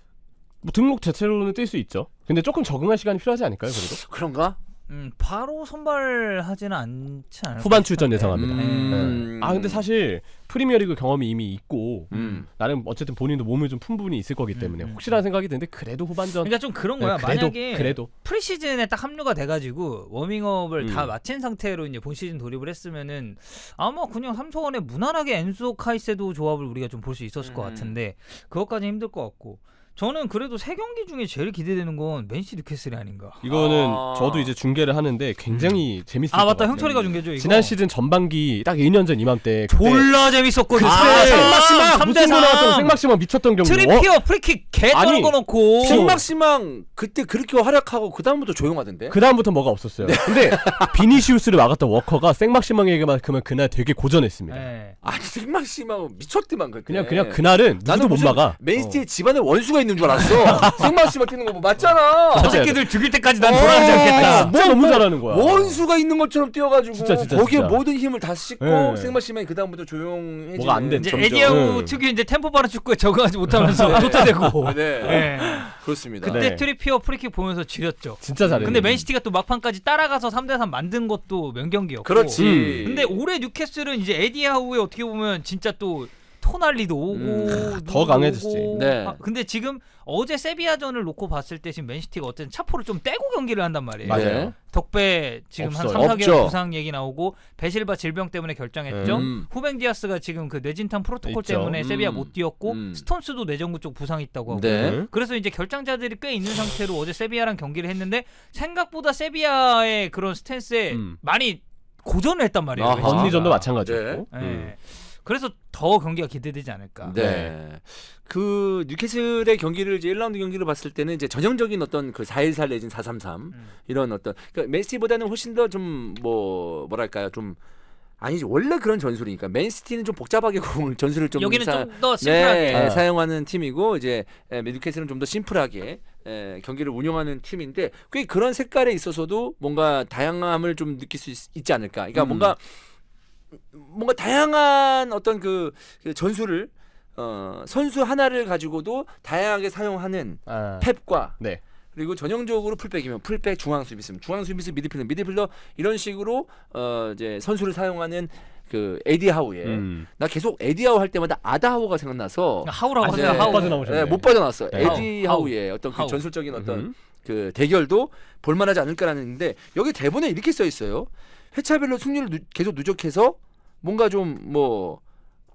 뭐 등록 자체로는 뛸 수 있죠. 근데 조금 적응할 시간이 필요하지 않을까요? 그래도 그런가? 음, 바로 선발하지는 않지 않을까 후반 출전 예상합니다. 네. 음. 네. 아 근데 사실 프리미어리그 경험이 이미 있고 음. 나름 어쨌든 본인도 몸을 좀 품분이 있을 거기 때문에 음, 음, 혹시라는 음. 생각이 드는데 그래도 후반전 그러니까 좀 그런 거야. 네, 그래도, 만약에 그래도 프리시즌에 딱 합류가 돼가지고 워밍업을 다 마친 상태로 이제 본 시즌 돌입을 했으면은 아마 그냥 삼성원에 무난하게 엔소 카이세도 조합을 우리가 좀 볼 수 있었을 것 같은데 그것까지 힘들 것 같고 저는 그래도 세 경기 중에 제일 기대되는 건 맨시 뉴캐슬이 아닌가. 이거는 아~ 저도 이제 중계를 하는데 굉장히 음. 재밌을 아 맞다 형철이가 중계죠. 이거. 지난 시즌 전반기 딱 2년 전 이맘때 졸라 재밌었거 아, 생막시망 무슨 나 생막시망 미쳤던 경기. 트리피어 프리킥 개 떨고 놓고. 생막시망 그때 그렇게 활약하고 그 다음부터 조용하던데. 그 다음부터 뭐가 없었어요. 네. 근데 비니시우스를 막았던 워커가 생막시망에게만큼은 그날 되게 고전했습니다. 네. 아니 생막시망 미쳤대만 그때. 그냥 그냥 그날은 나도 못 막아. 맨시티 어. 집안에 원수가 있는 줄 알았어. 생마씨 막히는 거 뭐 맞잖아. 저 새끼들 죽일 때까지 난 돌아가지 어. 않겠다. 진 뭐 너무 잘하는 거야. 원수가 있는 것처럼 뛰어가지고 진짜, 진짜, 거기에 진짜. 모든 힘을 다 씻고 네. 생마씨만 그 다음부터 조용해지. 뭐가 안 돼. 에디하고 특유 이제 템포 빠른 축구에 적응하지 못하면서 도태되고. 네. 네. 그렇습니다. 그때 네. 트리피어 프리킥 보면서 지렸죠. 진짜 잘해. 근데 맨시티가 또 막판까지 따라가서 3대 3 만든 것도 명경기였고. 그렇지. 음. 근데 올해 뉴캐슬은 이제 에디하우에 어떻게 보면 진짜 또 토날리도 오고 음, 더 강해졌지. 네. 아, 근데 지금 어제 세비야전을 놓고 봤을 때 지금 맨시티가 어쨌든 차포를 좀 떼고 경기를 한단 말이에요. 맞아요. 네. 덕배 지금 없어요. 한 3, 4개월 부상 얘기 나오고 베실바 질병 때문에 결정했죠. 음. 후벤 디아스가 지금 그 뇌진탕 프로토콜 있죠. 때문에 세비야 음. 못 뛰었고 음. 스톤스도 뇌전구 쪽 부상 있다고 하고. 네. 그래서 이제 결정자들이 꽤 있는 상태로 어제 세비야랑 경기를 했는데 생각보다 세비야의 그런 스탠스에 음. 많이 고전을 했단 말이에요. 아, 언니전도 마찬가지고 네. 네. 음. 그래서 더 경기가 기대되지 않을까. 네. 네. 그 뉴캐슬의 경기를 이제 1라운드 경기를 봤을 때는 이제 전형적인 어떤 그414 내진 433 음. 이런 어떤 그러니까 메시보다는 티 훨씬 더 좀 뭐 뭐랄까요? 좀 아니지 원래 그런 전술이니까 맨시티는 좀 복잡하게 공을 전술을 좀 여기는 좀 더 심플하게 네, 아. 사용하는 팀이고 이제 예, 뉴캐슬은 좀 더 심플하게 에, 예, 경기를 운영하는 팀인데 꽤 그런 색깔에 있어서도 뭔가 다양함을 좀 느낄 수 있, 지 않을까. 그러니까 음. 뭔가 뭔가 다양한 어떤 그, 그 전술을 어, 선수 하나를 가지고도 다양하게 사용하는 아. 펩과 네. 그리고 전형적으로 풀백이면 풀백 중앙 수비수, 중앙 수비수 미드필더, 미드필더 이런 식으로 어 이제 선수를 사용하는 그 에디 하우에 음. 나 계속 에디 하우 할 때마다 아다 하우가 생각나서 아, 하우라고 하세요. 하우 빠져나오셨네. 네, 못 빠져나왔어. 네. 에디 하우. 의 어떤 그 하우. 그 전술적인 어떤 음. 그 대결도 볼만하지 않을까라는데 여기 대본에 이렇게 써 있어요. 회차별로 승률을 누, 계속 누적해서 뭔가 좀 뭐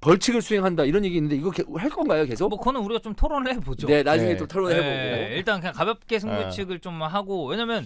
벌칙을 수행한다 이런 얘기 있는데 이거 개, 할 건가요 계속? 뭐 그거는 우리가 좀 토론을 해보죠. 네 나중에 네. 또 토론을 해보고 네, 일단 그냥 가볍게 승부측을 아. 좀 하고 왜냐면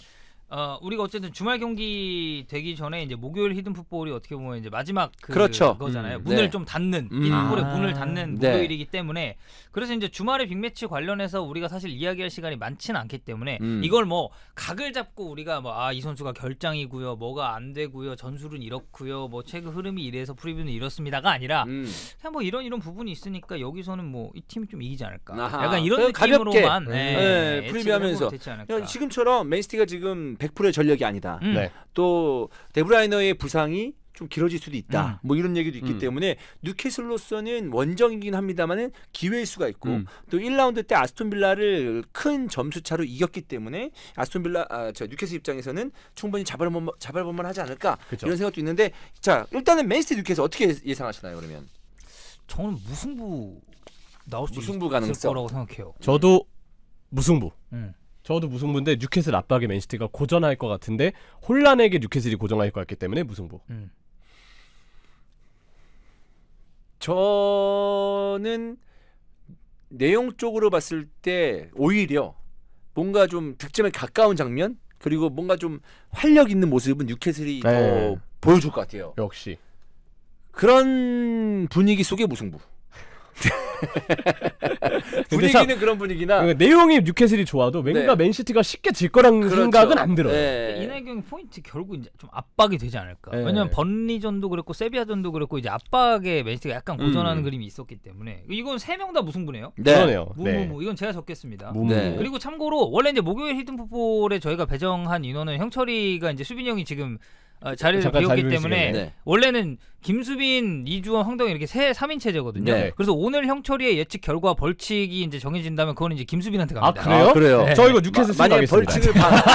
어, 우리가 어쨌든 주말 경기 되기 전에 이제 목요일 히든 풋볼이 어떻게 보면 이제 마지막 그 그렇죠. 거잖아요. 음, 문을 네. 좀 닫는 음. 히든볼의 아. 문을 닫는 네. 목요일이기 때문에 그래서 이제 주말에 빅매치 관련해서 우리가 사실 이야기할 시간이 많지는 않기 때문에 음. 이걸 뭐 각을 잡고 우리가 뭐 아 이 선수가 결장이고요, 뭐가 안 되고요, 전술은 이렇고요, 뭐 최근 흐름이 이래서 프리뷰는 이렇습니다가 아니라 음. 그냥 뭐 이런 이런 부분이 있으니까 여기서는 뭐 이 팀이 좀 이기지 않을까. 아하. 약간 이런 어, 느낌으로만 가볍게. 네, 프리뷰하면서 음. 네, 지금처럼 맨시티가 지금 100%의 전력이 아니다. 음. 네. 또 데브라이너의 부상이 좀 길어질 수도 있다. 음. 뭐 이런 얘기도 있기 음. 때문에 뉴캐슬로서는 원정이긴 합니다만은 기회일 수가 있고 음. 또 1라운드 때 아스톤 빌라를 큰 점수 차로 이겼기 때문에 아스톤 빌라 아, 저 뉴캐슬 입장에서는 충분히 잡아볼 잡아볼만 하지 않을까 그쵸. 이런 생각도 있는데 자 일단은 맨시티 뉴캐슬 어떻게 예상하시나요 그러면? 저는 무승부 나올 수 무승부 가능성 거라고 생각해요. 저도 무승부. 음. 저도 무승부인데 뉴캐슬 압박에 맨시티가 고전할 것 같은데 혼란에게 뉴캐슬이 고전할것 같기 때문에 무승부. 음. 저는 내용 쪽으로 봤을 때 오히려 뭔가 좀 득점에 가까운 장면 그리고 뭔가 좀 활력 있는 모습은 뉴캐슬이 네. 더 보여줄 것 같아요. 역시 그런 분위기 속의 무승부. 분위기는 그런 분위기나 그 내용이 뉴캐슬이 좋아도 왠가 네. 맨시티가 쉽게 질 거란 그렇죠. 생각은 안 들어요. 네. 이낙경 포인트 결국 이제 좀 압박이 되지 않을까. 네. 왜냐면 번리전도 그랬고 세비야전도 그랬고 이제 압박에 맨시티가 약간 음. 고전하는 음. 그림이 있었기 때문에 이건 세 명 다 무승부네요. 네. 그러네요. 무무무 네. 이건 제가 적겠습니다. 네. 그리고 참고로 원래 이제 목요일 히든 풋볼에 저희가 배정한 인원은 형철이가 이제 수빈 형이 지금 어, 자리를 비웠기 때문에 네. 원래는 김수빈, 이주원, 황동희 이렇게 세 3인 체제거든요. 네. 그래서 오늘 형철이의 예측 결과 벌칙이 이제 정해진다면 그거는 이제 김수빈한테 갑니다. 아 그래요? 아, 그래요. 네. 저 이거 뉴캐슬 만약 벌칙을 받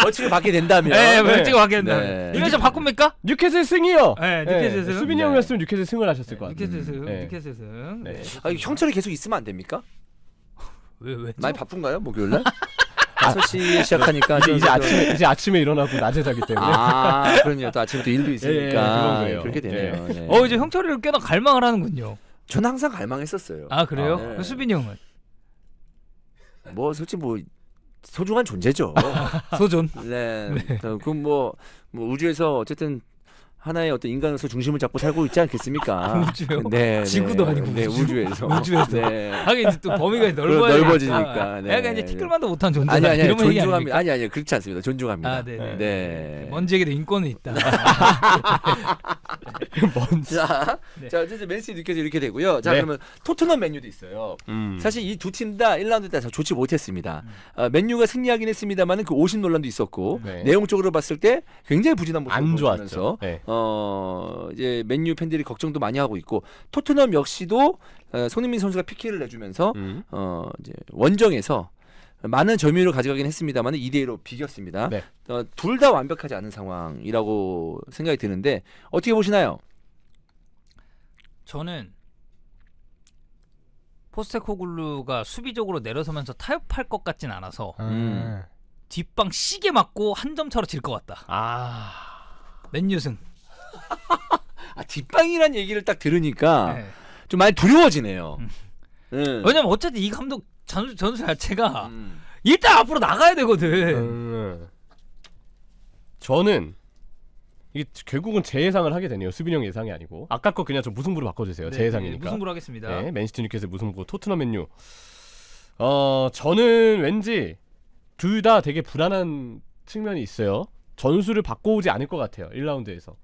벌칙을 받게 된다면 네, 네. 벌칙을 받게 된다면 네. 이래서 바꿉니까? 뉴캐슬 승이요. 네, 뉴캐슬 네. 승. 수빈이 형이었으면 뉴캐슬 승을 하셨을 것 같아요. 뉴캐슬 승, 뉴캐슬 승. 아, 형철이 계속 있으면 안 됩니까? 왜 왜? 많이 바쁜가요 목요일날? 5시 아, 시작하니까 이제, 이제 아침에 이제 아침에 일어나고 낮에 자기 때문에 아 그럼요 또 아침에 또 일도 있으니까 예, 예, 예 그렇게 되네요. 예. 네. 어 이제 형철이를 꽤나 갈망을 하는군요. 저는 항상 갈망했었어요. 아 그래요? 아, 네. 수빈이 형은 뭐 솔직히 뭐 소중한 존재죠. 소존. 네. 네. 그럼 뭐, 뭐 우주에서 어쨌든 하나의 어떤 인간으로서 중심을 잡고 살고 있지 않겠습니까? 우주요? 네, 네. 지구도 네, 아니고 네, 우주에서. 우주에서. 네. 하긴 또 범위가 그 넓어야 넓어지니까. 네, 약간 이제 티끌만도 못한 존재. 아니 아니, 존중합니다. 아니 아니 그렇지 않습니다. 존중합니다. 아, 네, 네. 네. 먼지에게도 인권은 있다. 먼지. 자, 자 이제 맨시티 느껴져 이렇게 되고요. 자 그러면 토트넘 맨유도 있어요. 음. 사실 이 두 팀다 1라운드 때 좋지 못했습니다. 음. 아, 맨유가 승리하긴 했습니다만은 그50 논란도 있었고 내용적으로 봤을 때 굉장히 부진한 모습을 보면서. 어, 이제 맨유 팬들이 걱정도 많이 하고 있고 토트넘 역시도 어, 손흥민 선수가 p k 를 내주면서 음. 어 이제 원정에서 많은 점유율을 가져가긴 했습니다만 2대1로 비겼습니다. 네. 어, 둘다 완벽하지 않은 상황이라고 생각이 드는데 어떻게 보시나요? 저는 포스테코글루가 수비적으로 내려서면서 타협할 것 같진 않아서 음. 음. 뒷방 시계 맞고 한 점 차로 질 것 같다. 아. 맨유승. 아, 뒷방이란 얘기를 딱 들으니까 네. 좀 많이 두려워지네요. 음. 네. 왜냐면 어쨌든 이 감독 전수, 전수 자체가 음. 일단 앞으로 나가야 되거든. 음. 저는 이게 결국은 제 예상을 하게 되네요. 수빈 형 예상이 아니고 아까 거 그냥 좀 무승부로 바꿔주세요. 네, 제 예상이니까. 네, 무승부로 하겠습니다. 네, 맨시티 뉴캐슬 무승부, 토트넘 맨유. 어 저는 왠지 둘 다 되게 불안한 측면이 있어요. 전술을 바꿔오지 않을 것 같아요. 1라운드에서.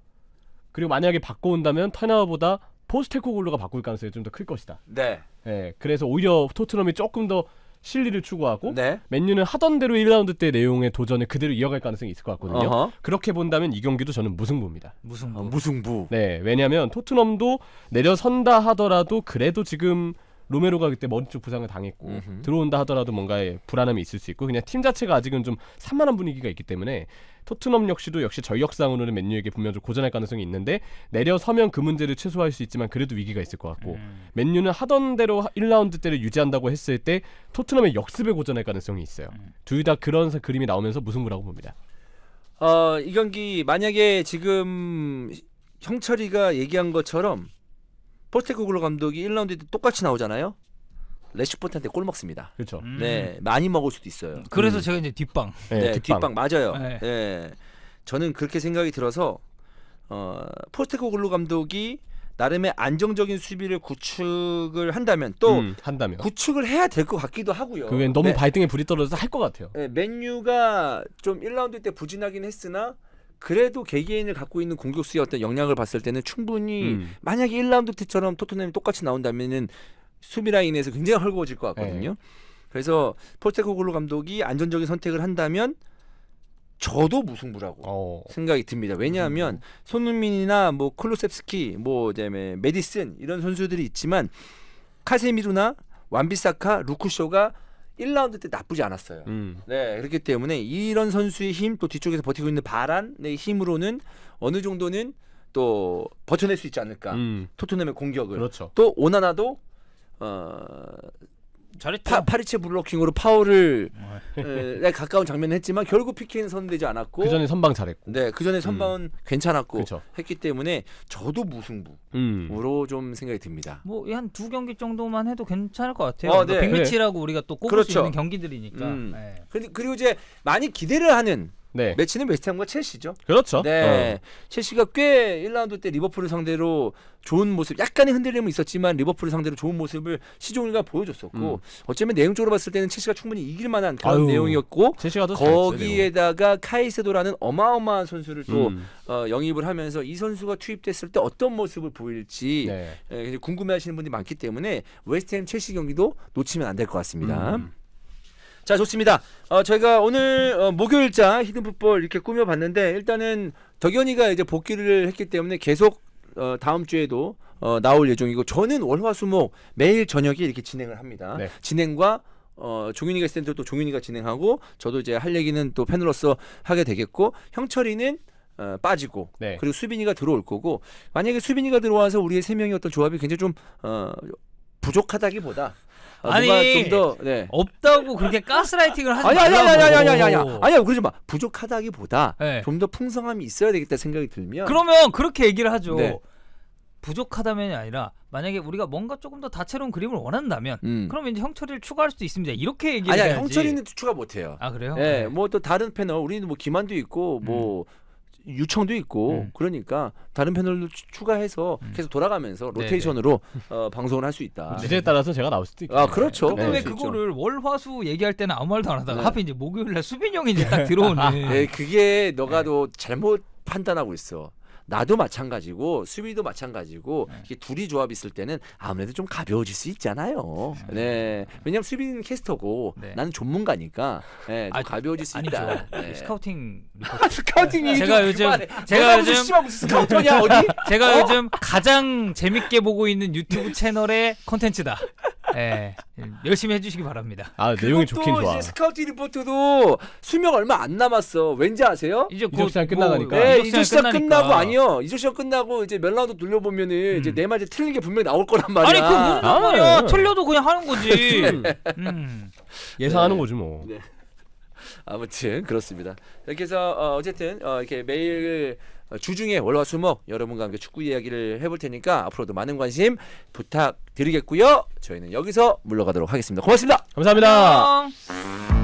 그리고 만약에 바꿔온다면 타나우보다 포스테코글루가 바꿀 가능성이 좀 더 클 것이다. 네. 예, 그래서 오히려 토트넘이 조금 더 실리를 추구하고 네. 맨유는 하던 대로 1라운드 때 내용의 도전을 그대로 이어갈 가능성이 있을 것 같거든요. 어허. 그렇게 본다면 이 경기도 저는 무승부입니다. 무승부. 어, 무승부. 네, 왜냐하면 토트넘도 내려선다 하더라도 그래도 지금 로메로가 그때 머리 쪽 부상을 당했고 음흠. 들어온다 하더라도 뭔가의 불안함이 있을 수 있고 그냥 팀 자체가 아직은 좀 산만한 분위기가 있기 때문에 토트넘 역시도 역시 전력상으로는 맨유에게 분명 좀 고전할 가능성이 있는데 내려서면 그 문제를 최소화할 수 있지만 그래도 위기가 있을 것 같고 음. 맨유는 하던 대로 1라운드 때를 유지한다고 했을 때 토트넘의 역습에 고전할 가능성이 있어요. 음. 둘다 그런 그림이 나오면서 무승부라고 봅니다. 어, 이 경기 만약에 지금 형철이가 얘기한 것처럼 포스테코글로 감독이 1라운드 때 똑같이 나오잖아요. 레시포트한테 꼴 먹습니다. 그렇죠. 음. 네, 많이 먹을 수도 있어요. 그래서 음. 제가 이제 뒷방. 네, 네 뒷방. 뒷방. 맞아요. 네. 네. 저는 그렇게 생각이 들어서 어, 포스테코글루 감독이 나름의 안정적인 수비를 구축을 한다면 또 음, 한다면. 구축을 해야 될 것 같기도 하고요. 그게 너무 네. 발등에 불이 떨어져서 할 것 같아요. 네, 맨유가 좀 1라운드 때 부진하긴 했으나 그래도 개개인을 갖고 있는 공격수의 어떤 역량을 봤을 때는 충분히 음. 만약에 1라운드 때처럼 토트넘이 똑같이 나온다면은 수비 라인에서 굉장히 헐거워질 것 같거든요. 네. 그래서 포스테코글로 감독이 안전적인 선택을 한다면 저도 무승부라고 어. 생각이 듭니다. 왜냐하면 음. 손흥민이나 뭐 클로셉스키, 뭐 이제 메디슨 이런 선수들이 있지만 카세미루나 완비사카, 루쿠쇼가 1라운드 때 나쁘지 않았어요. 음. 네, 그렇기 때문에 이런 선수의 힘, 또 뒤쪽에서 버티고 있는 바란의 힘으로는 어느 정도는 또 버텨낼 수 있지 않을까. 음. 토트넘의 공격을. 그렇죠. 또 오나나도 어 파, 리체 블로킹으로 파울을 아. 에, 가까운 장면 을 했지만 결국 피킹는 선되지 않았고 그 전에 선방 잘했고 네, 그 전에 선방은 음. 괜찮았고 그쵸. 했기 때문에 저도 무승부로 음. 좀 생각이 듭니다. 뭐 한 두 경기 정도만 해도 괜찮을 것 같아요. 어, 네. 빅매치라고 그 우리가 또 꼽을 그렇죠. 수 있는 경기들이니까. 음. 네. 그리고 이제 많이 기대를 하는 네. 매치는 웨스트햄과 첼시죠. 그렇죠. 네. 어. 첼시가 꽤 1라운드 때 리버풀을 상대로 좋은 모습, 약간의 흔들림은 있었지만 리버풀을 상대로 좋은 모습을 시종일관 보여줬었고 음. 어쩌면 내용적으로 봤을 때는 첼시가 충분히 이길 만한 그런 아유, 내용이었고 거기에다가 카이세도라는 어마어마한 선수를 또 음. 어, 영입을 하면서 이 선수가 투입됐을 때 어떤 모습을 보일지 네. 에, 예, 궁금해하시는 분들이 많기 때문에 웨스트햄 첼시 경기도 놓치면 안 될 것 같습니다. 음. 자 좋습니다. 어, 저희가 오늘 어, 목요일자 히든풋볼 이렇게 꾸며봤는데 일단은 덕현이가 이제 복귀를 했기 때문에 계속 어, 다음 주에도 어, 나올 예정이고 저는 월화수목 매일 저녁에 이렇게 진행을 합니다. 네. 진행과 어, 종윤이가 있을 때도 또 종윤이가 진행하고 저도 이제 할 얘기는 또 팬으로서 하게 되겠고 형철이는 어, 빠지고 네. 그리고 수빈이가 들어올 거고 만약에 수빈이가 들어와서 우리의 세명이 어떤 조합이 굉장히 좀 어, 부족하다기보다 아, 아니 좀더 네. 없다고 그렇게 가스라이팅을 하지 아니 아니 아니 아니 아니 아니 아니 아니 그러지 마 부족하다기보다 네. 좀더 풍성함이 있어야 되겠다 생각이 들면 그러면 그렇게 얘기를 하죠 네. 부족하다면이 아니라 만약에 우리가 뭔가 조금 더 다채로운 그림을 원한다면 음. 그러면 이제 형철이를 추가할 수도 있습니다. 이렇게 얘기를 아니, 해야지. 형철이는 추가 못 해요. 아, 그래요? 네. 네. 뭐또 다른 패널 우리는 뭐 김한도 있고 뭐 음. 유청도 있고 음. 그러니까 다른 패널도 추, 가해서 음. 계속 돌아가면서 네, 네. 로테이션으로 어, 방송을 할 수 있다. 주제에 따라서 제가 나올 수도 있고. 아 그렇죠. 근데 네. 왜 그렇죠. 그거를 월화수 얘기할 때는 아무 말도 안 하다가 네. 하필 이제 목요일 날 수빈 형이 이제 딱 들어오는. 네, 그게 너가도 잘못 판단하고 있어. 나도 마찬가지고 수비도 마찬가지고 네. 이게 둘이 조합 있을 때는 아무래도 좀 가벼워질 수 있잖아요. 네. 네. 왜냐면 수비는 캐스터고 네. 나는 전문가니까 네, 좀 아, 가벼워질 수 있다. 그 네. 스카우팅 스카우팅 얘기 제가 요즘 제가 요즘 스카우터냐 어디? 제가 어? 요즘 가장 재밌게 보고 있는 유튜브 채널의 컨텐츠다. 예, 예, 열심히 해주시기 바랍니다. 아 내용이 좋긴 좋아. 스카우트 리포트도 수명 얼마 안 남았어. 왠지 아세요? 이제 곧 시간 뭐, 끝나가니까. 네, 이조 시간 끝나고 아니요. 이조 시간 끝나고 이제 몇 라운드 돌려보면은 음. 이제 내 네 말이 틀린 게 분명히 나올 거란 말이야. 아니 그무 아. 말이야? 네. 틀려도 그냥 하는 거지. 음. 예상하는 네. 거지 뭐. 네. 네. 아무튼 그렇습니다. 이렇게 해서 어, 어쨌든 어, 이렇게 매일 주중에 월화수목 여러분과 함께 축구 이야기를 해볼 테니까 앞으로도 많은 관심 부탁드리겠고요. 저희는 여기서 물러가도록 하겠습니다. 고맙습니다. 감사합니다. 안녕.